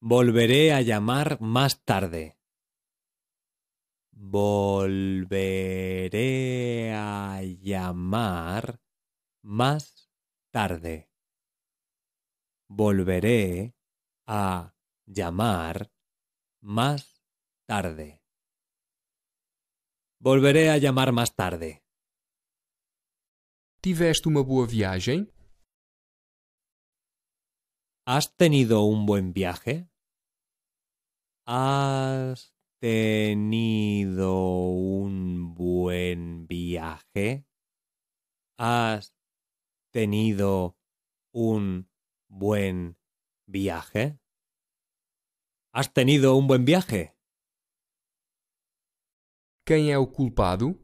Volveré a llamar más tarde. Volveré a llamar más tarde. Volveré a llamar más tarde. Volveré a llamar más tarde. Tiveste una buena viaje? ¿Has tenido un buen viaje? ¿Has tenido un buen viaje? ¿Has tenido un buen viaje? ¿Has tenido un buen viaje? culpado?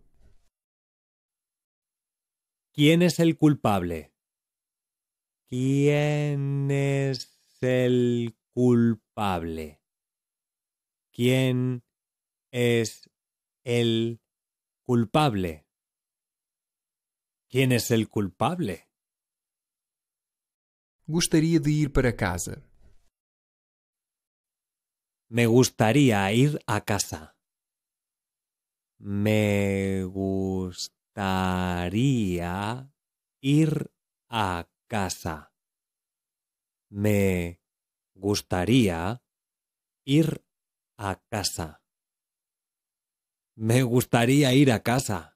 ¿Quién es el culpable? ¿Quién es el culpable? ¿Quién es el culpable? ¿Quién es el culpable? Gostaria de ir para casa. Me gustaría ir a casa. Me gustaría ir a casa. Me gustaría ir a casa. Me gustaría ir a casa.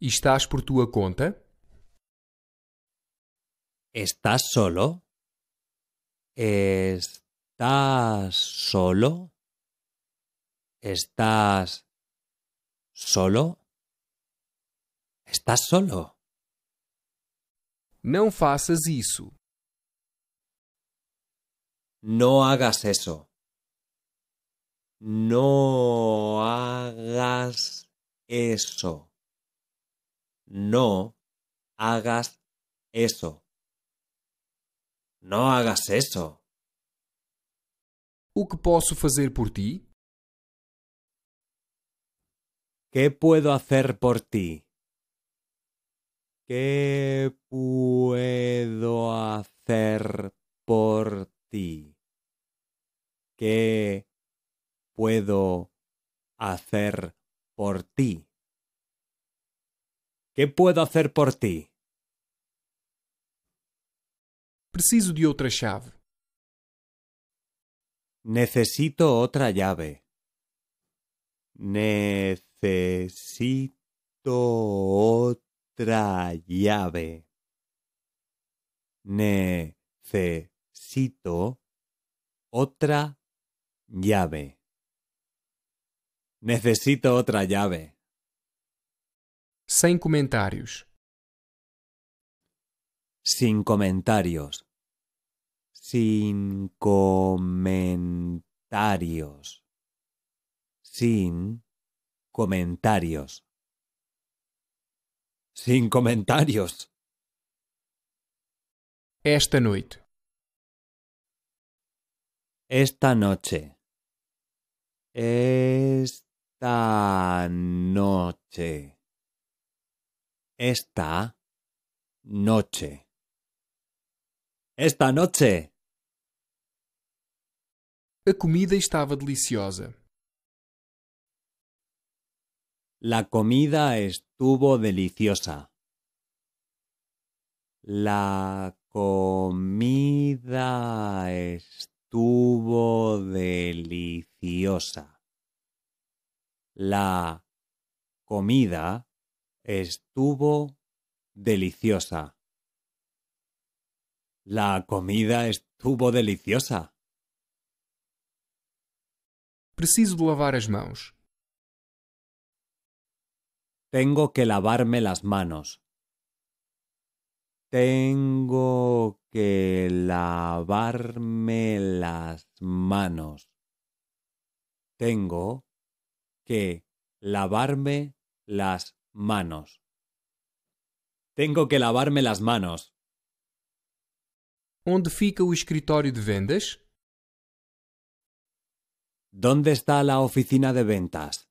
estás por tu cuenta? ¿Estás solo? ¿Estás solo? ¿Estás solo? ¿Estás solo? Não faças isso. No hagas eso. No hagas eso. No hagas eso. No hagas eso. O que posso fazer por ti? ¿Qué puedo hacer por ti? ¿Qué puedo hacer por ti? ¿Qué puedo hacer por ti? ¿Qué puedo hacer por ti? Preciso de otra llave. Necesito otra llave. Necesito otra llave. Necesito otra llave. Necesito otra llave. Sin comentarios. Sin comentarios. Sin comentarios. Sin comentarios. Sin comentarios. Esta noche. Esta noche. Esta noche. Esta noche. Esta noche. A comida estaba deliciosa. La comida estuvo deliciosa. La comida estuvo deliciosa. La comida estuvo deliciosa. La comida estuvo deliciosa. Preciso de lavar as mãos. Tengo que lavarme las manos. Tengo que lavarme las manos. Tengo que lavarme las manos. Tengo que lavarme las manos. fica el escritorio de vendas? ¿Dónde está la oficina de ventas?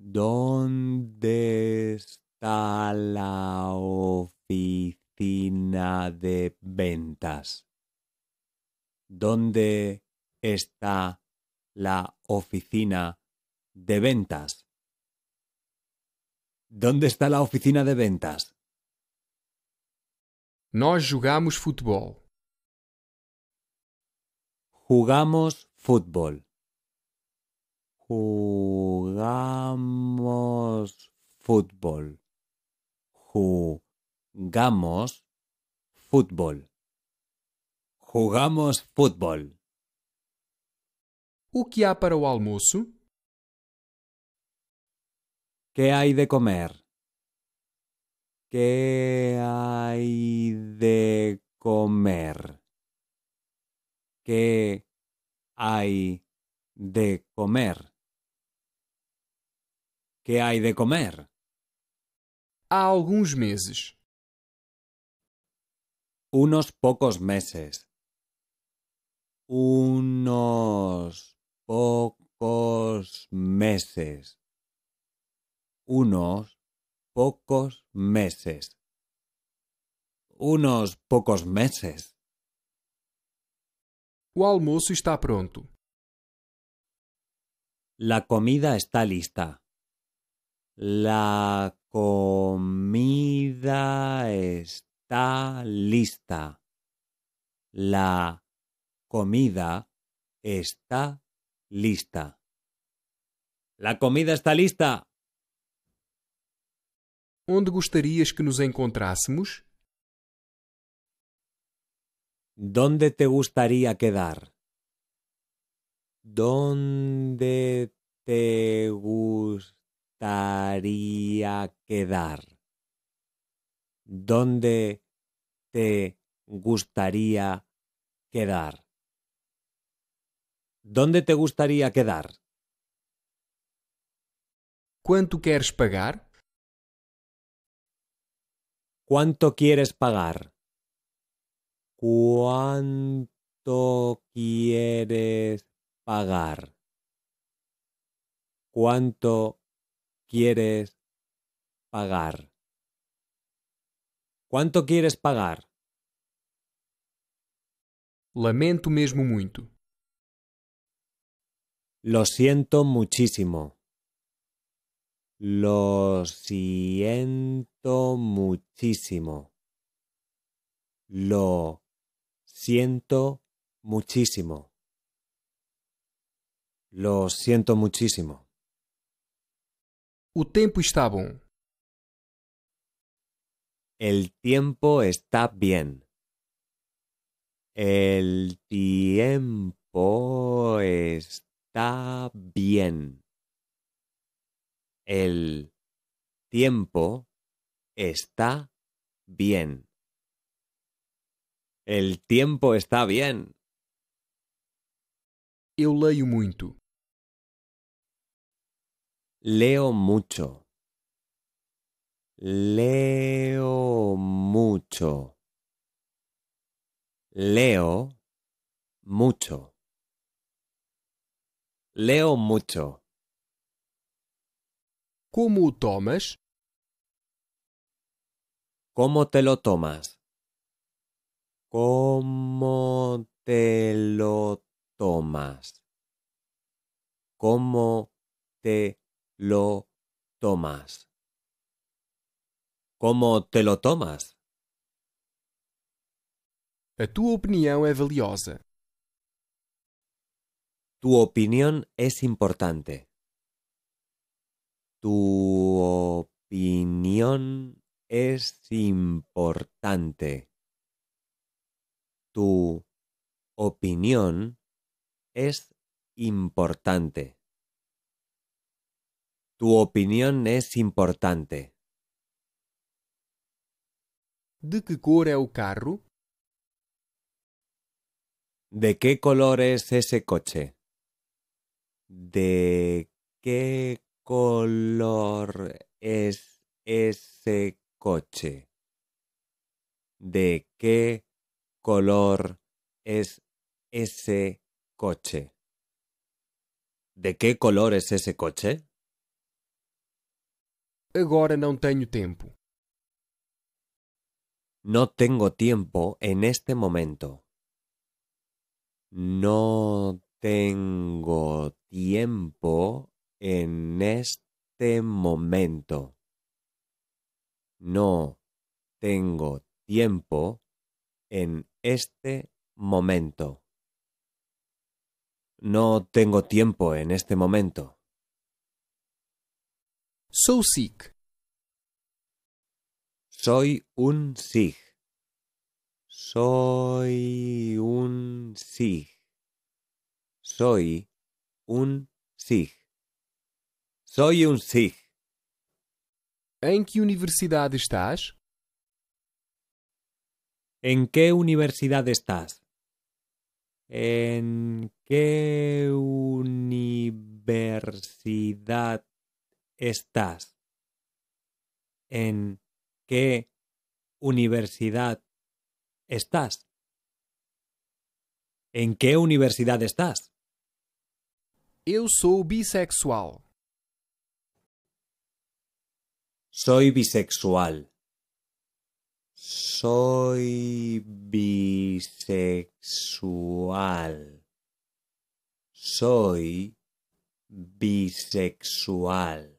¿Dónde está la oficina de ventas? ¿Dónde está la oficina de ventas? ¿Dónde está la oficina de ventas? Nos jugamos fútbol. Jugamos fútbol jugamos fútbol. Jugamos fútbol. Jugamos fútbol. O que para o almoço? ¿Qué hay de comer? ¿Qué hay de comer? ¿Qué hay de comer? ¿Qué hay de comer? Há algunos meses. Unos pocos meses. Unos pocos meses. Unos pocos meses. Unos pocos meses. O almoço está pronto. La comida está lista. La comida está lista. La comida está lista. La comida está lista. ¿Dónde gustarías que nos encontrásemos? ¿Dónde te gustaría quedar? ¿Dónde te gustaría? gustaría quedar? ¿Dónde te gustaría quedar? ¿Dónde te gustaría quedar? ¿Cuánto quieres pagar? ¿Cuánto quieres pagar? ¿Cuánto quieres pagar? ¿Cuánto quieres pagar? ¿Cuánto quieres pagar? Lamento mesmo mucho. Lo siento muchísimo. Lo siento muchísimo. Lo siento muchísimo. Lo siento muchísimo. O está El tiempo está bien. El tiempo está bien. El tiempo está bien. El tiempo está bien. Eu leio muito. Leo mucho. Leo mucho. Leo mucho. Leo mucho. ¿Cómo tomas? ¿Cómo te lo tomas? ¿Cómo te lo tomas? ¿Cómo te lo tomas? ¿Cómo te lo tomas? ¿Tu opinión es valiosa. Tu opinión es importante. Tu opinión es importante. Tu opinión es importante. Tu opinión es importante. De qué color es el carro? ¿De qué color es ese coche? ¿De qué color es ese coche? ¿De qué color es ese coche? ¿De qué color es ese coche? Agora não tenho tempo. No tengo tiempo en este momento. No tengo tiempo en este momento. No tengo tiempo en este momento. No tengo tiempo en este momento. So Soy un sig. Soy un sig. Soy un sig. Soy un sig. ¿En em qué universidad estás? ¿En qué universidad estás? ¿En qué universidad estás? ¿En qué universidad estás? ¿En qué universidad estás? yo sou Soy bisexual. Soy bisexual. Soy bisexual.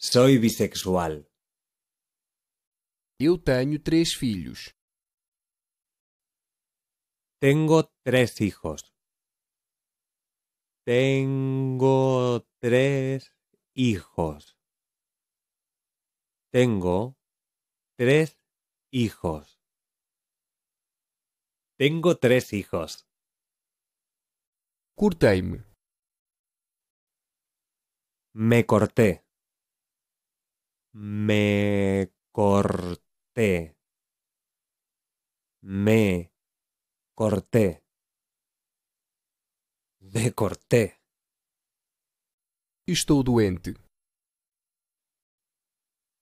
Soy bisexual. Yo tengo tres Tengo tres hijos. Tengo tres hijos. Tengo tres hijos. Tengo tres hijos. Me corté. Me corté. Me corté. Me corté. estoy doente.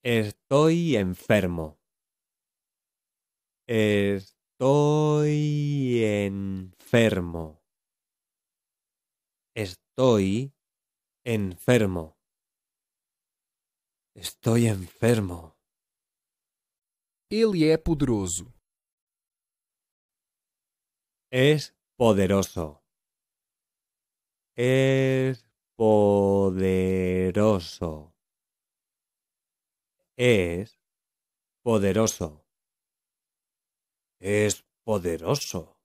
Estoy enfermo. Estoy enfermo. Estoy enfermo. Estoy enfermo. Él poderoso. Es poderoso. Es poderoso. Es poderoso. Es poderoso.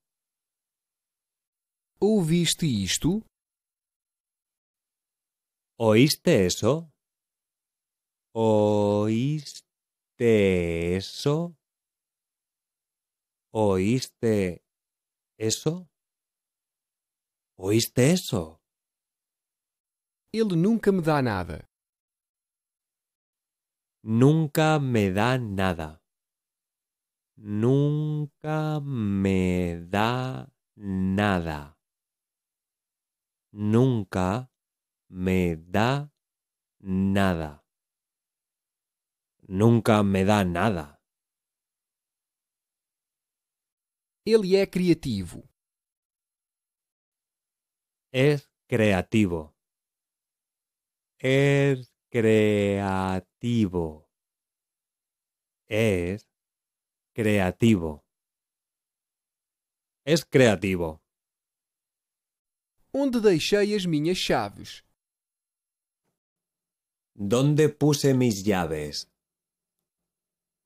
¿Ouviste isto? ¿Oíste eso? ¿Oíste eso? ¿Oíste eso? ¿Oíste eso? Él nunca me da nada. Nunca me da nada. Nunca me da nada. Nunca me da nada. nunca me dá nada. Ele é criativo. Es criativo Es criativo Es criativo Es criativo Onde deixei as minhas chaves? Donde puse mis llaves?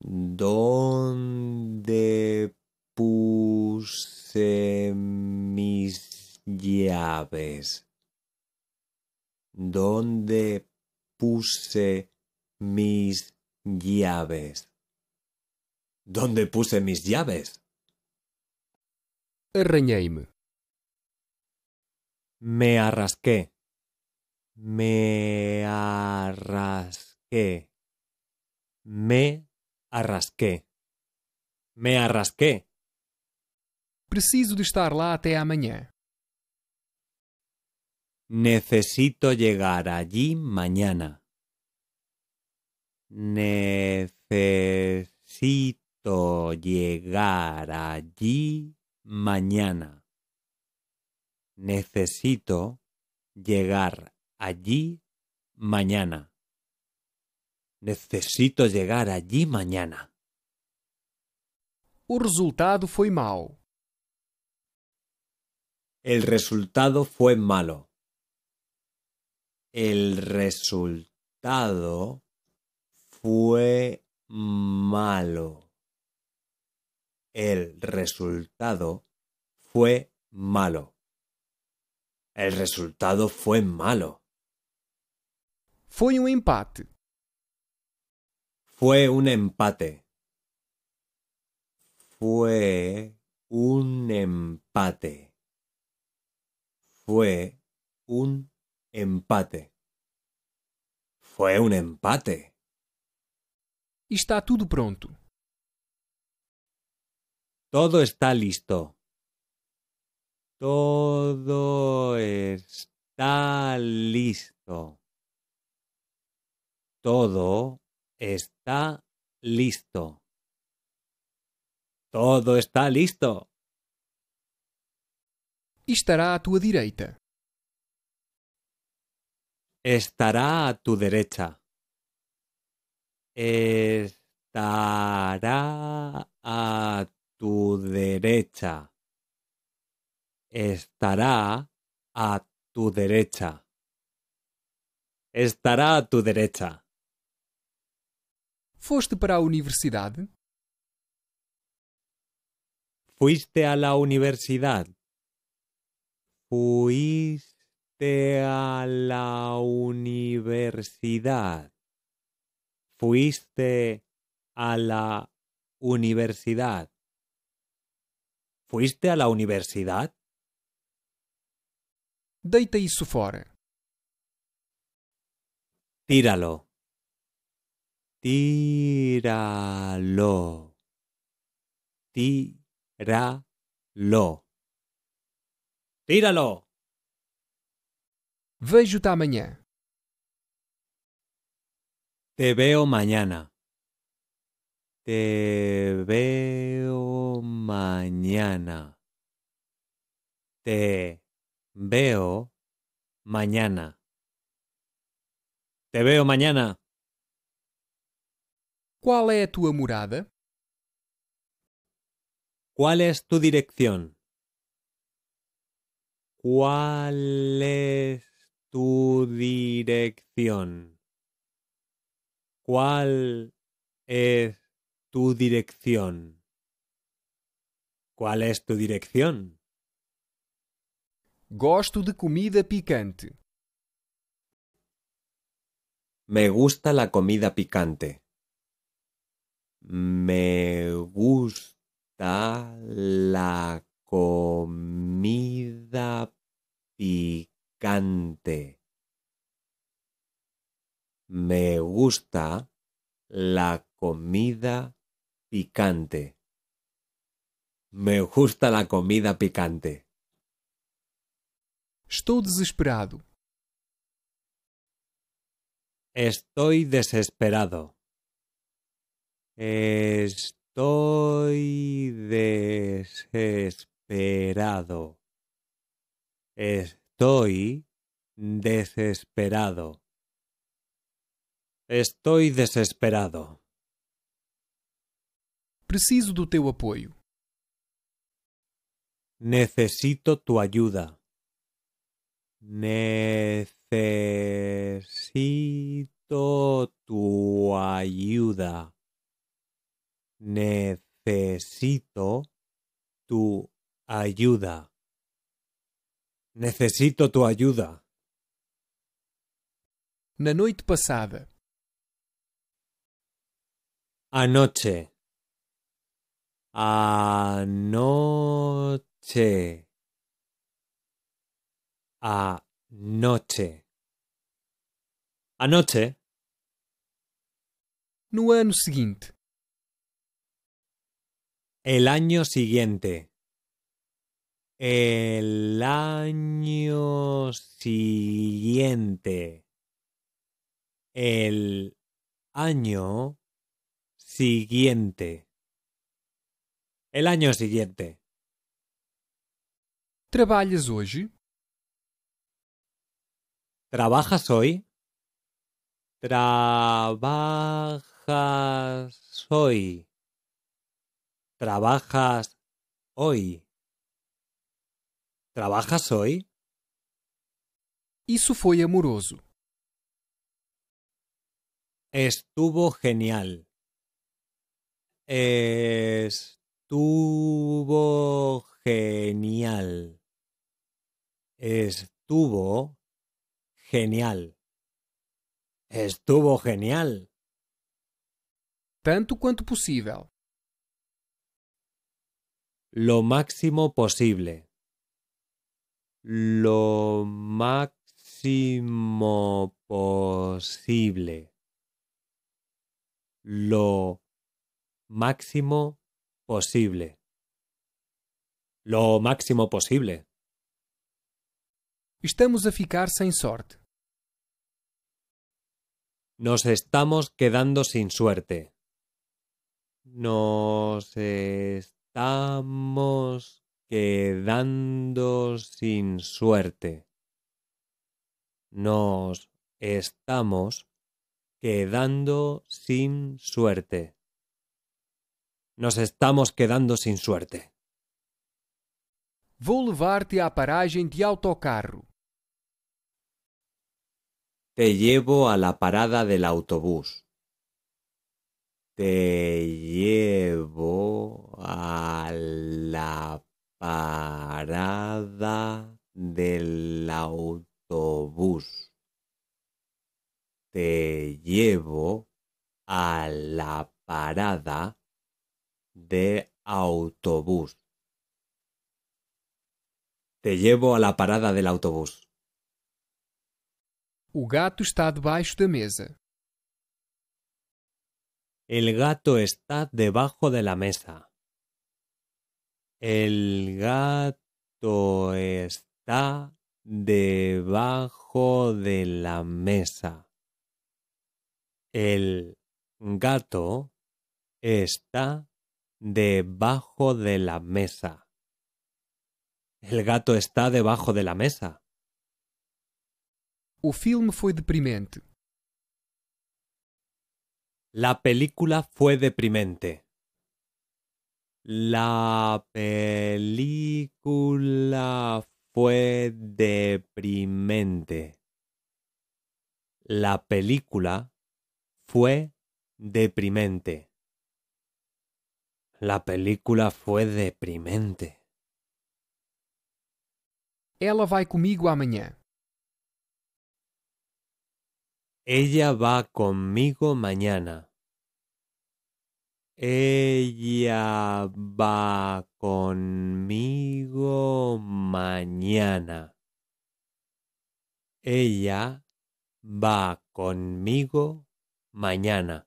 ¿Dónde puse mis llaves? ¿Dónde puse mis llaves? ¿Dónde puse mis llaves? Me arrasqué. Me arrasqué. Me arrasqué. Me arrasqué. Preciso de estar lá até amanhã. Necesito llegar allí mañana. Necesito llegar allí mañana. Necesito llegar allí mañana. Necesito llegar allí mañana. resultado fue mau. El resultado fue malo. El resultado fue malo. El resultado fue malo. El resultado fue malo. Fue un um empate. Fue un empate. Fue un empate. Fue un empate. Fue un empate. Está todo pronto. Todo está listo. Todo está listo. Todo está listo. Todo está listo. Estará a tu direita. Estará a tu derecha. Estará a tu derecha. Estará a tu derecha. Estará a tu derecha. Foste para a universidade? Fuiste a la universidad. Fuiste a la universidad. Fuiste a la universidad. Fuiste a la universidad? Deita isso fora. Tíralo. lo Tíralo. Tíralo. Vejo te mañana. Te veo mañana. Te veo mañana. Te veo mañana. Te veo mañana. ¿Cuál es tu morada? ¿Cuál es tu dirección? ¿Cuál es tu dirección? ¿Cuál es tu dirección? ¿Cuál es tu dirección? Gosto de comida picante. Me gusta la comida picante. Me gusta la comida picante. Me gusta la comida picante. Me gusta la comida picante. Estoy desesperado. Estoy desesperado. Estoy desesperado. Estoy desesperado. Estoy desesperado. Preciso do teu apoio. Necesito tu ayuda. Necesito tu ayuda. Necesito tu ayuda. Necesito tu ayuda. Na noite pasada. Anoche. Anoche. Anoche. Anoche. No ano el año siguiente. El año siguiente. El año siguiente. El año siguiente. Trabajas hoy. ¿Trabajas hoy? ¿Trabajas hoy? trabajas hoy? ¿Trabajas hoy? Eso fue amoroso. Estuvo genial. Estuvo genial. Estuvo genial. Estuvo genial. Tanto cuanto posible lo máximo posible. Lo máximo posible. Lo máximo posible. Lo máximo posible. Estamos a ficar sin suerte. Nos estamos quedando sin suerte. Nos estamos estamos quedando sin suerte. Nos estamos quedando sin suerte. Nos estamos quedando sin suerte. Vou levar-te paragem de autocarro. Te llevo a la parada del autobús. Te llevo a la parada del autobús. Te llevo a la parada de autobús. Te llevo a la parada del autobús. O gato está debaixo da mesa. El gato está debajo de la mesa. El gato está debajo de la mesa. El gato está debajo de la mesa. El gato está debajo de la mesa. O filme foi deprimente. La película fue deprimente. La película fue deprimente. La película fue deprimente. La película fue deprimente. Ela vai comigo amanhã. Ella va conmigo mañana. Ella va conmigo mañana. Ella va conmigo mañana.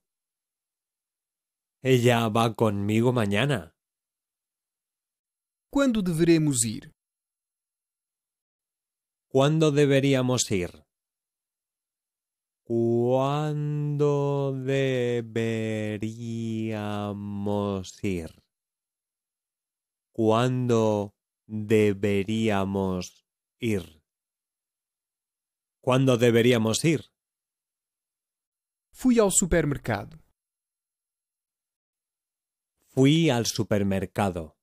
Ella va conmigo mañana. ¿Cuándo deberemos ir? ¿Cuándo deberíamos ir? ¿Cuándo deberíamos ir? ¿Cuándo deberíamos ir? ¿Cuándo deberíamos ir? Fui al supermercado. Fui al supermercado.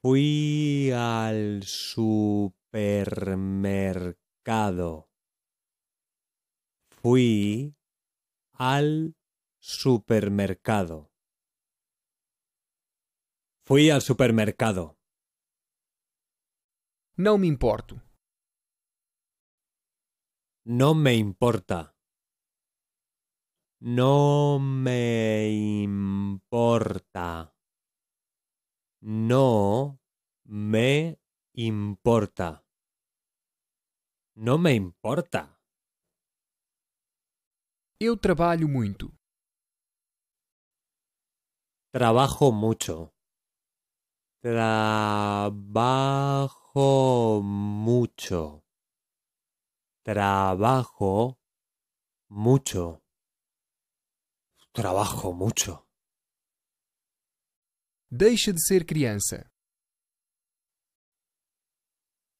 Fui al supermercado. Fui al supermercado. Fui al supermercado. No me importo. No me importa. No me importa. No me importa. No me importa. Eu trabalho muito. Trabajo mucho. Trabajo mucho. Trabajo mucho. Trabajo mucho. Deixa de ser criança.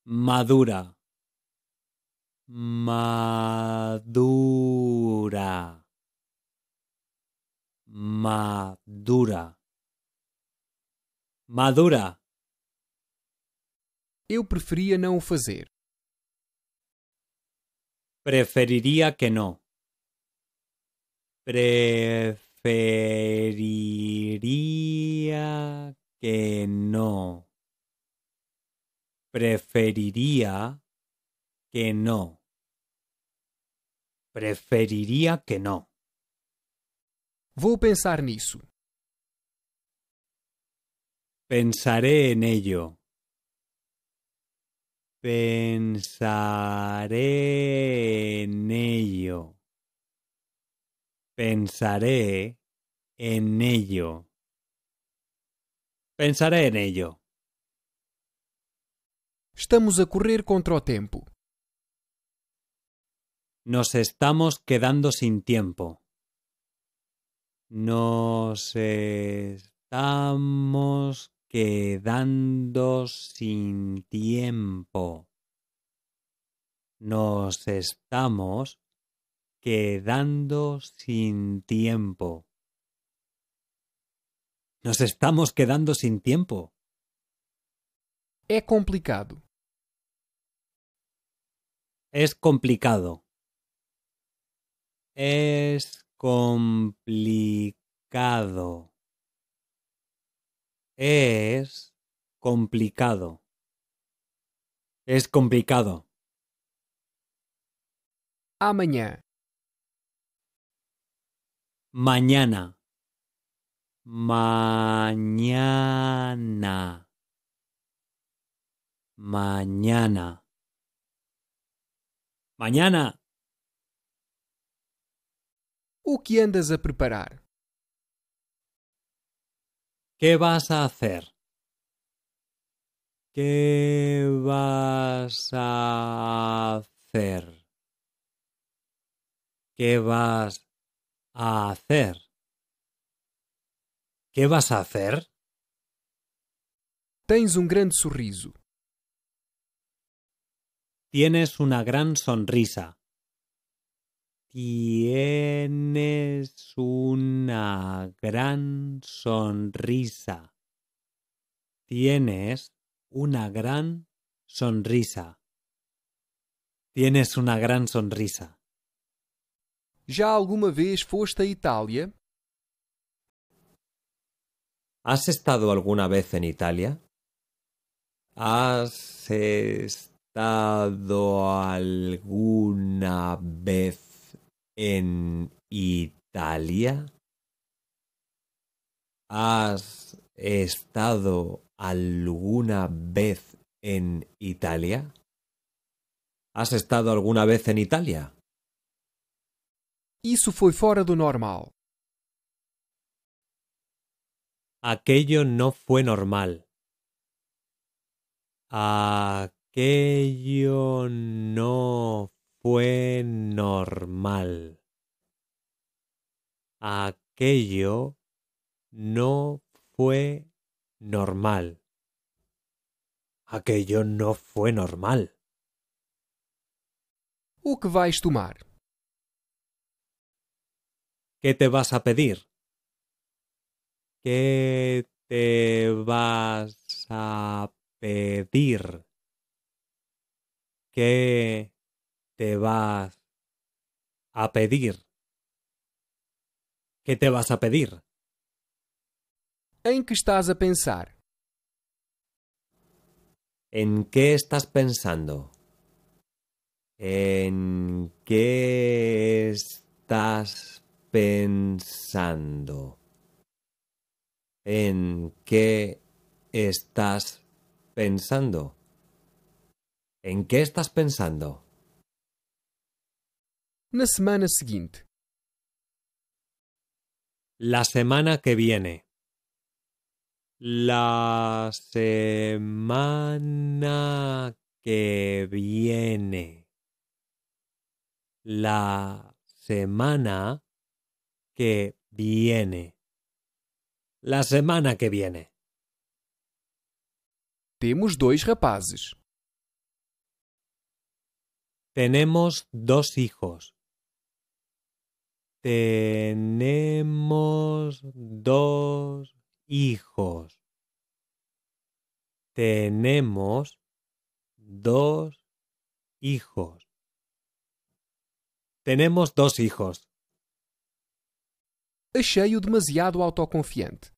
Madura. madura madura madura eu preferia não o fazer preferiria que não preferiria que não preferiria que no. Preferiría que no Vou pensar nisso. Pensaré en ello. Pensaré en ello. Pensaré en ello. Pensaré en ello. Estamos a correr contra o tempo. Nos estamos quedando sin tiempo. Nos estamos quedando sin tiempo. Nos estamos quedando sin tiempo. Nos estamos quedando sin tiempo. Es complicado. Es complicado es complicado. Es complicado. Es complicado. Amanhã. Mañana. Mañana. Mañana. Mañana. O que andas a preparar? ¿Qué vas a hacer? ¿Qué vas a hacer? ¿Qué vas a hacer? ¿Qué vas a hacer? tienes un gran sorriso. Tienes una gran sonrisa. Tienes una gran sonrisa. Tienes una gran sonrisa. Tienes una gran sonrisa. ¿Ya alguna vez fuiste a Italia? ¿Has estado alguna vez en Italia? ¿Has estado alguna vez en Italia? ¿Has estado alguna vez en Italia? ¿Has estado alguna vez en Italia? fue fuera fora do normal. Aquello no fue normal. Aquello no fue normal. Aquello no fue normal. Aquello no fue normal. O que vais tomar? ¿Qué te vas a pedir? ¿Qué te vas a pedir? ¿Qué te vas a pedir? ¿Qué te vas a pedir? ¿En qué estás a pensar? ¿En qué estás pensando? ¿En qué estás pensando? ¿En qué estás pensando? ¿En qué estás pensando? La semana que viene. La semana que viene. La semana que viene. La semana que viene. tenemos dos rapazes. Tenemos dos hijos. Tenemos dos hijos. Tenemos dos hijos. Tenemos dos hijos. achei demasiado autoconfiante.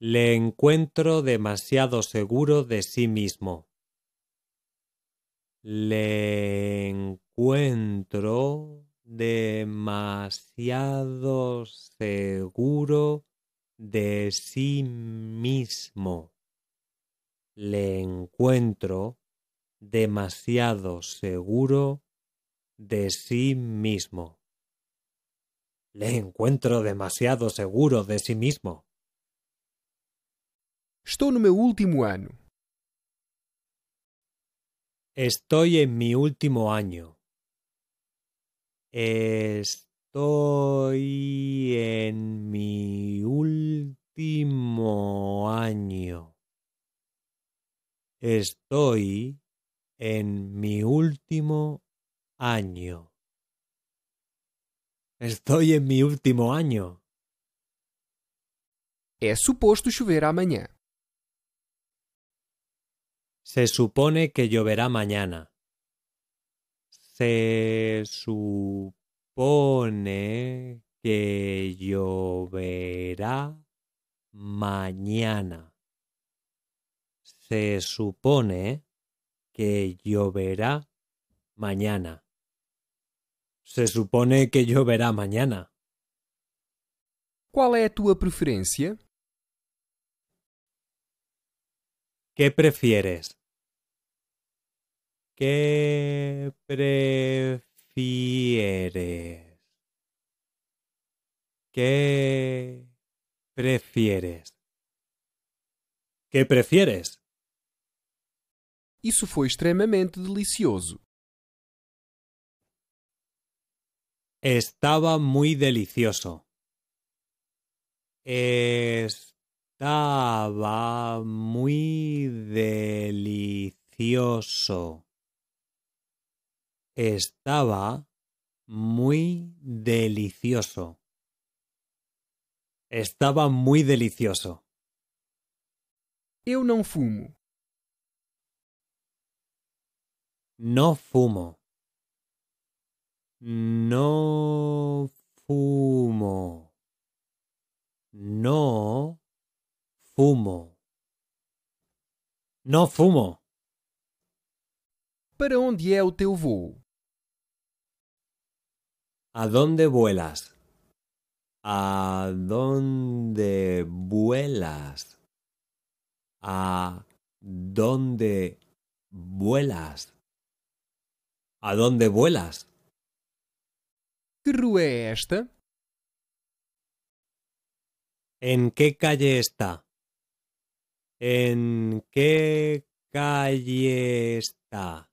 Le encuentro demasiado seguro de sí mismo le encuentro demasiado seguro de sí mismo. Le encuentro demasiado seguro de sí mismo. Le encuentro demasiado seguro de sí mismo. Estoy no meu último año. Estoy en mi último año. Estoy en mi último año. Estoy en mi último año. Estoy en mi último año. É suposto chover mañana. Se supone que lloverá mañana. Se supone que lloverá mañana. Se supone que lloverá mañana. Se supone que lloverá mañana. ¿Cuál es tu preferencia? ¿Qué prefieres? ¿Qué prefieres? ¿Qué prefieres? ¿Qué prefieres? Eso fue extremadamente delicioso. Estaba muy delicioso. Es estaba muy delicioso. Estaba muy delicioso. Estaba muy delicioso. Yo no fumo. No fumo. No fumo. No fumo. No fumo. Para onde é o teu voo? ¿A dónde vuelas? ¿A dónde vuelas? ¿A dónde vuelas? ¿A dónde vuelas? ¿En qué calle está? ¿En qué calle está?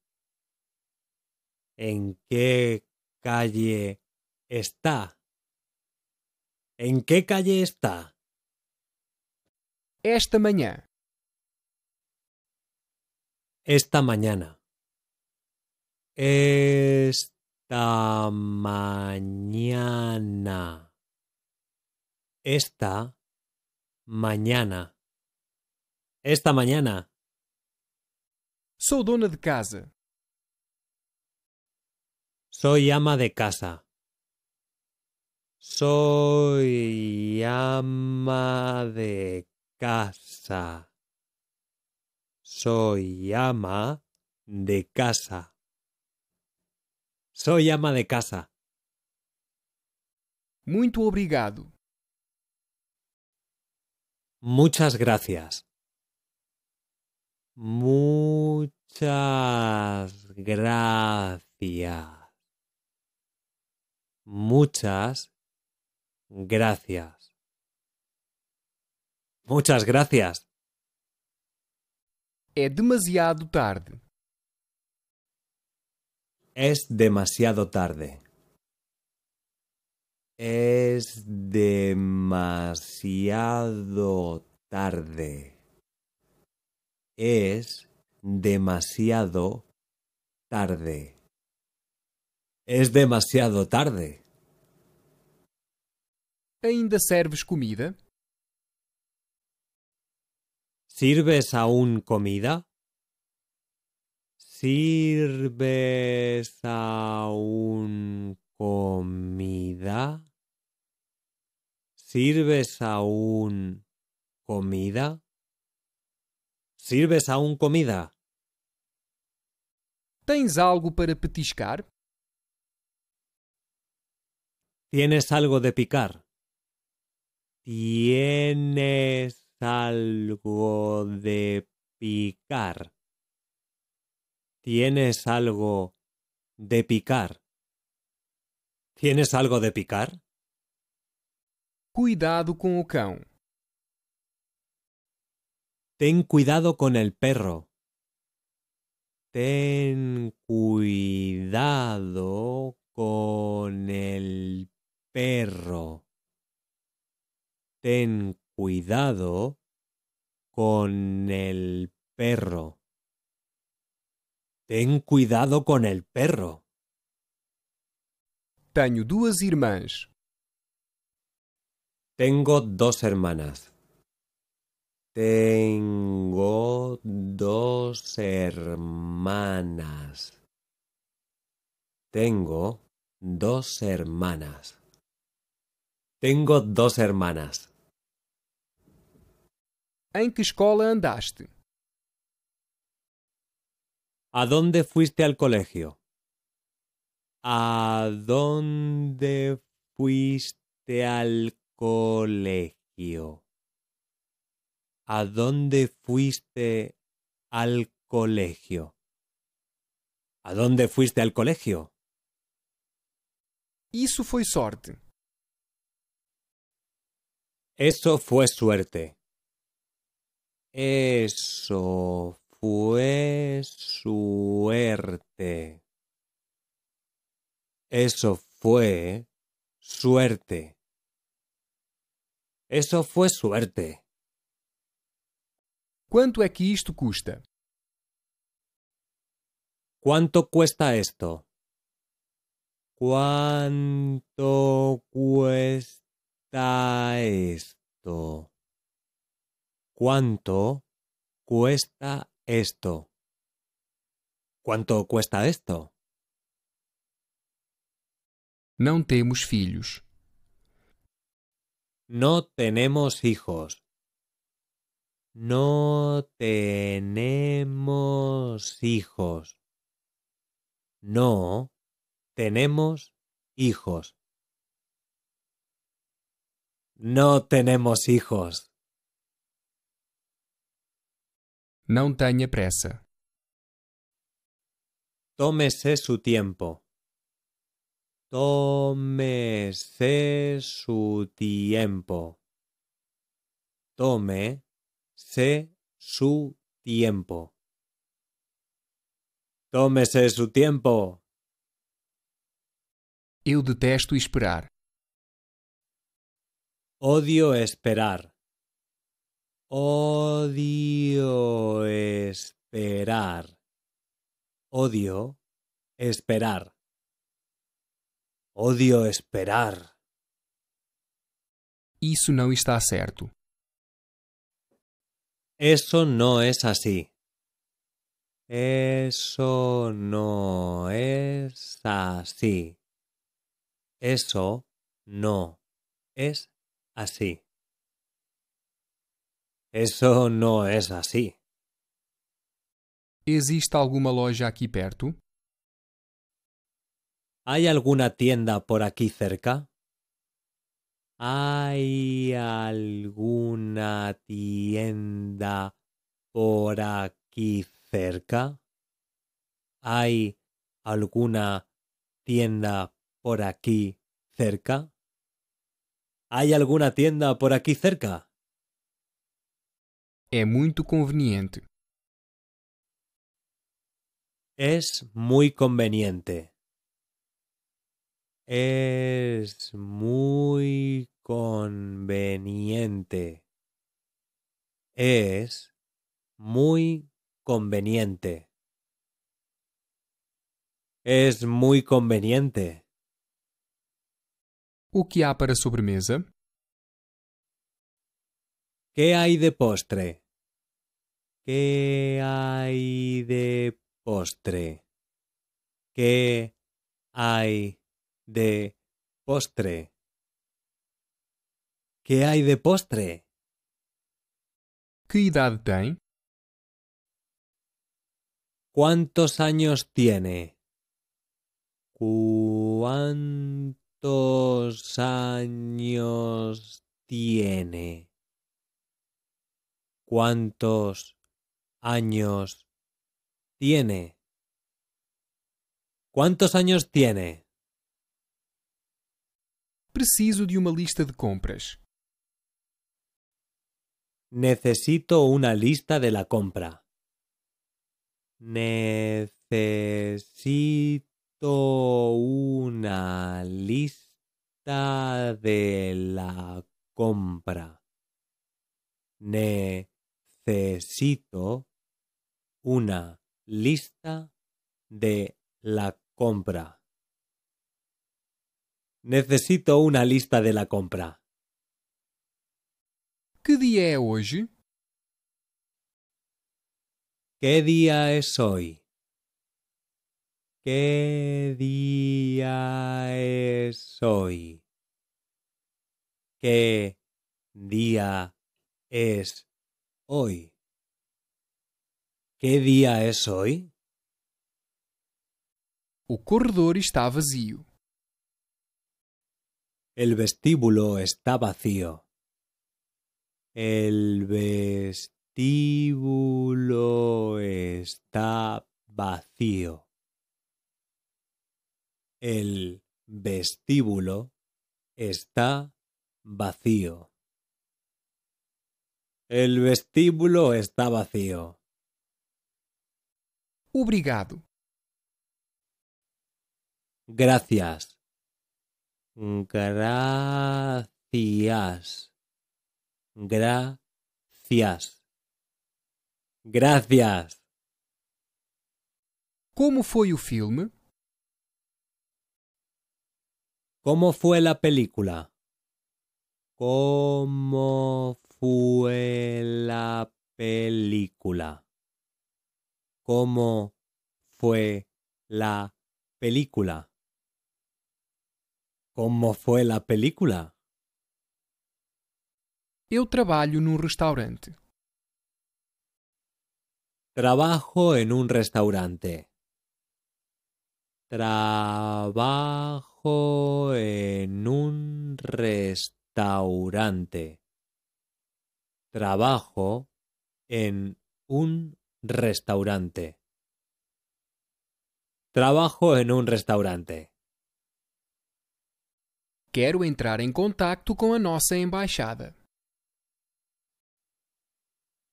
¿En qué calle está? ¿En qué calle está? Esta mañana. Esta mañana. Esta mañana. Esta mañana. Esta mañana. Soy dona de casa. Soy ama de casa. Soy ama de casa. Soy ama de casa. Soy ama de casa. Muito obrigado. Muchas gracias. Muchas gracias. Muchas gracias. Muchas gracias. Es demasiado tarde. Es demasiado tarde. Es demasiado tarde es demasiado tarde. Es demasiado tarde. Ainda serves comida? ¿Sirves aún comida? ¿Sirves aún comida? ¿Sirves aún comida? ¿Sirves aún comida? ¿Tens algo para petiscar? ¿Tienes algo de picar? ¿Tienes algo de picar? ¿Tienes algo de picar? ¿Tienes algo de picar? Cuidado con el cão. Ten cuidado con el perro. Ten cuidado con el perro. Ten cuidado con el perro. Ten cuidado con el perro. Tengo dos hermanas. Tengo dos hermanas. Tengo dos hermanas. Tengo dos hermanas. Tengo dos hermanas. ¿En em qué escuela andaste? ¿A dónde fuiste al colegio? ¿A dónde fuiste al colegio? ¿A dónde fuiste al colegio? ¿A dónde fuiste al colegio? Eso fue suerte. Eso fue suerte. Eso fue suerte. Eso fue suerte. Cuánto é que esto custa? ¿Cuánto cuesta esto? ¿Cuánto cuesta esto? ¿Cuánto cuesta esto? ¿Cuánto cuesta esto? Não temos filhos. No tenemos hijos. No tenemos hijos. No tenemos hijos. No tenemos hijos. NO TENGA PRESA. Tómese su tiempo. Tómese su tiempo. Tome Se su tiempo. Tómese su tiempo. Eu detesto esperar. Odio esperar. Odio esperar. Odio esperar. Odio esperar. Isso não está certo. Eso no es así. Eso no es así. Eso no es así. Eso no es así. Existe alguna loja aquí perto? ¿Hay alguna tienda por aquí cerca? ¿Hay alguna tienda por aquí cerca? ¿Hay alguna tienda por aquí cerca? ¿Hay alguna tienda por aquí cerca? Es muy conveniente. Es muy conveniente es muy conveniente. Es muy conveniente. Es muy conveniente. O que para sobremesa? ¿Qué hay de postre? ¿Qué hay de postre? ¿Qué hay de postre? ¿Qué hay de postre? años tiene? ¿Cuántos años tiene? ¿Cuántos años tiene? ¿Cuántos años tiene? Preciso de uma lista de compras. Necesito una lista de la compra. Necesito una lista de la compra. Necesito una lista de la compra. Necesito una lista de la compra. Que dia é hoje? ¿Qué día es hoy? ¿Qué día es hoy? ¿Qué día es hoy? ¿Qué día es hoy? O corredor está vazio. El vestíbulo está vacío. El vestíbulo está vacío. El vestíbulo está vacío. El vestíbulo está vacío. Obrigado. Gracias. Gracias. Gracias. Gracias. cómo fue el filme? ¿Cómo fue la película? ¿Cómo fue la película? ¿Cómo fue la película? ¿Cómo fue la película? Eu trabalho restaurante. Trabajo en un restaurante. Trabajo en un restaurante. Trabajo en un restaurante. Trabajo en un restaurante. Quiero entrar en em contacto con la nuestra embajada.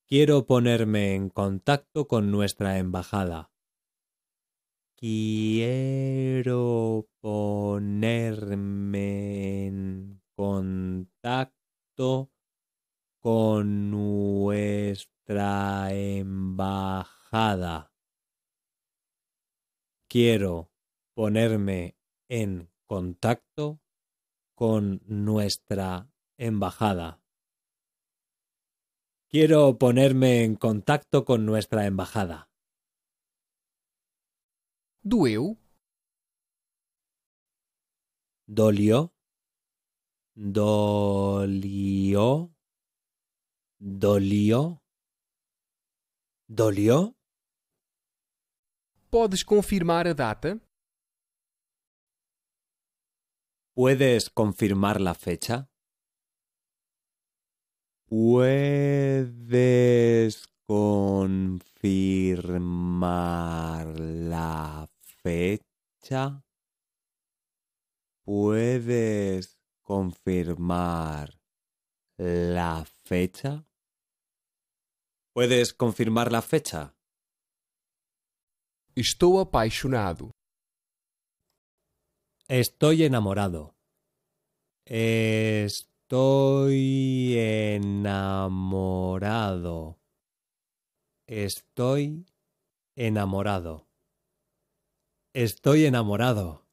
Quiero ponerme en contacto con nuestra embajada. Quiero ponerme en contacto con nuestra embajada. Quiero ponerme en contacto con nuestra embajada. Quiero ponerme en contacto con nuestra embajada. DUEU. DOLIO. DOLIO. DOLIO. DOLIO. ¿Puedes confirmar a data? ¿Puedes confirmar la fecha? ¿Puedes confirmar la fecha? ¿Puedes confirmar la fecha? ¿Puedes confirmar la fecha? Estoy apaixonado. Estoy enamorado. Estoy enamorado. Estoy enamorado. Estoy enamorado.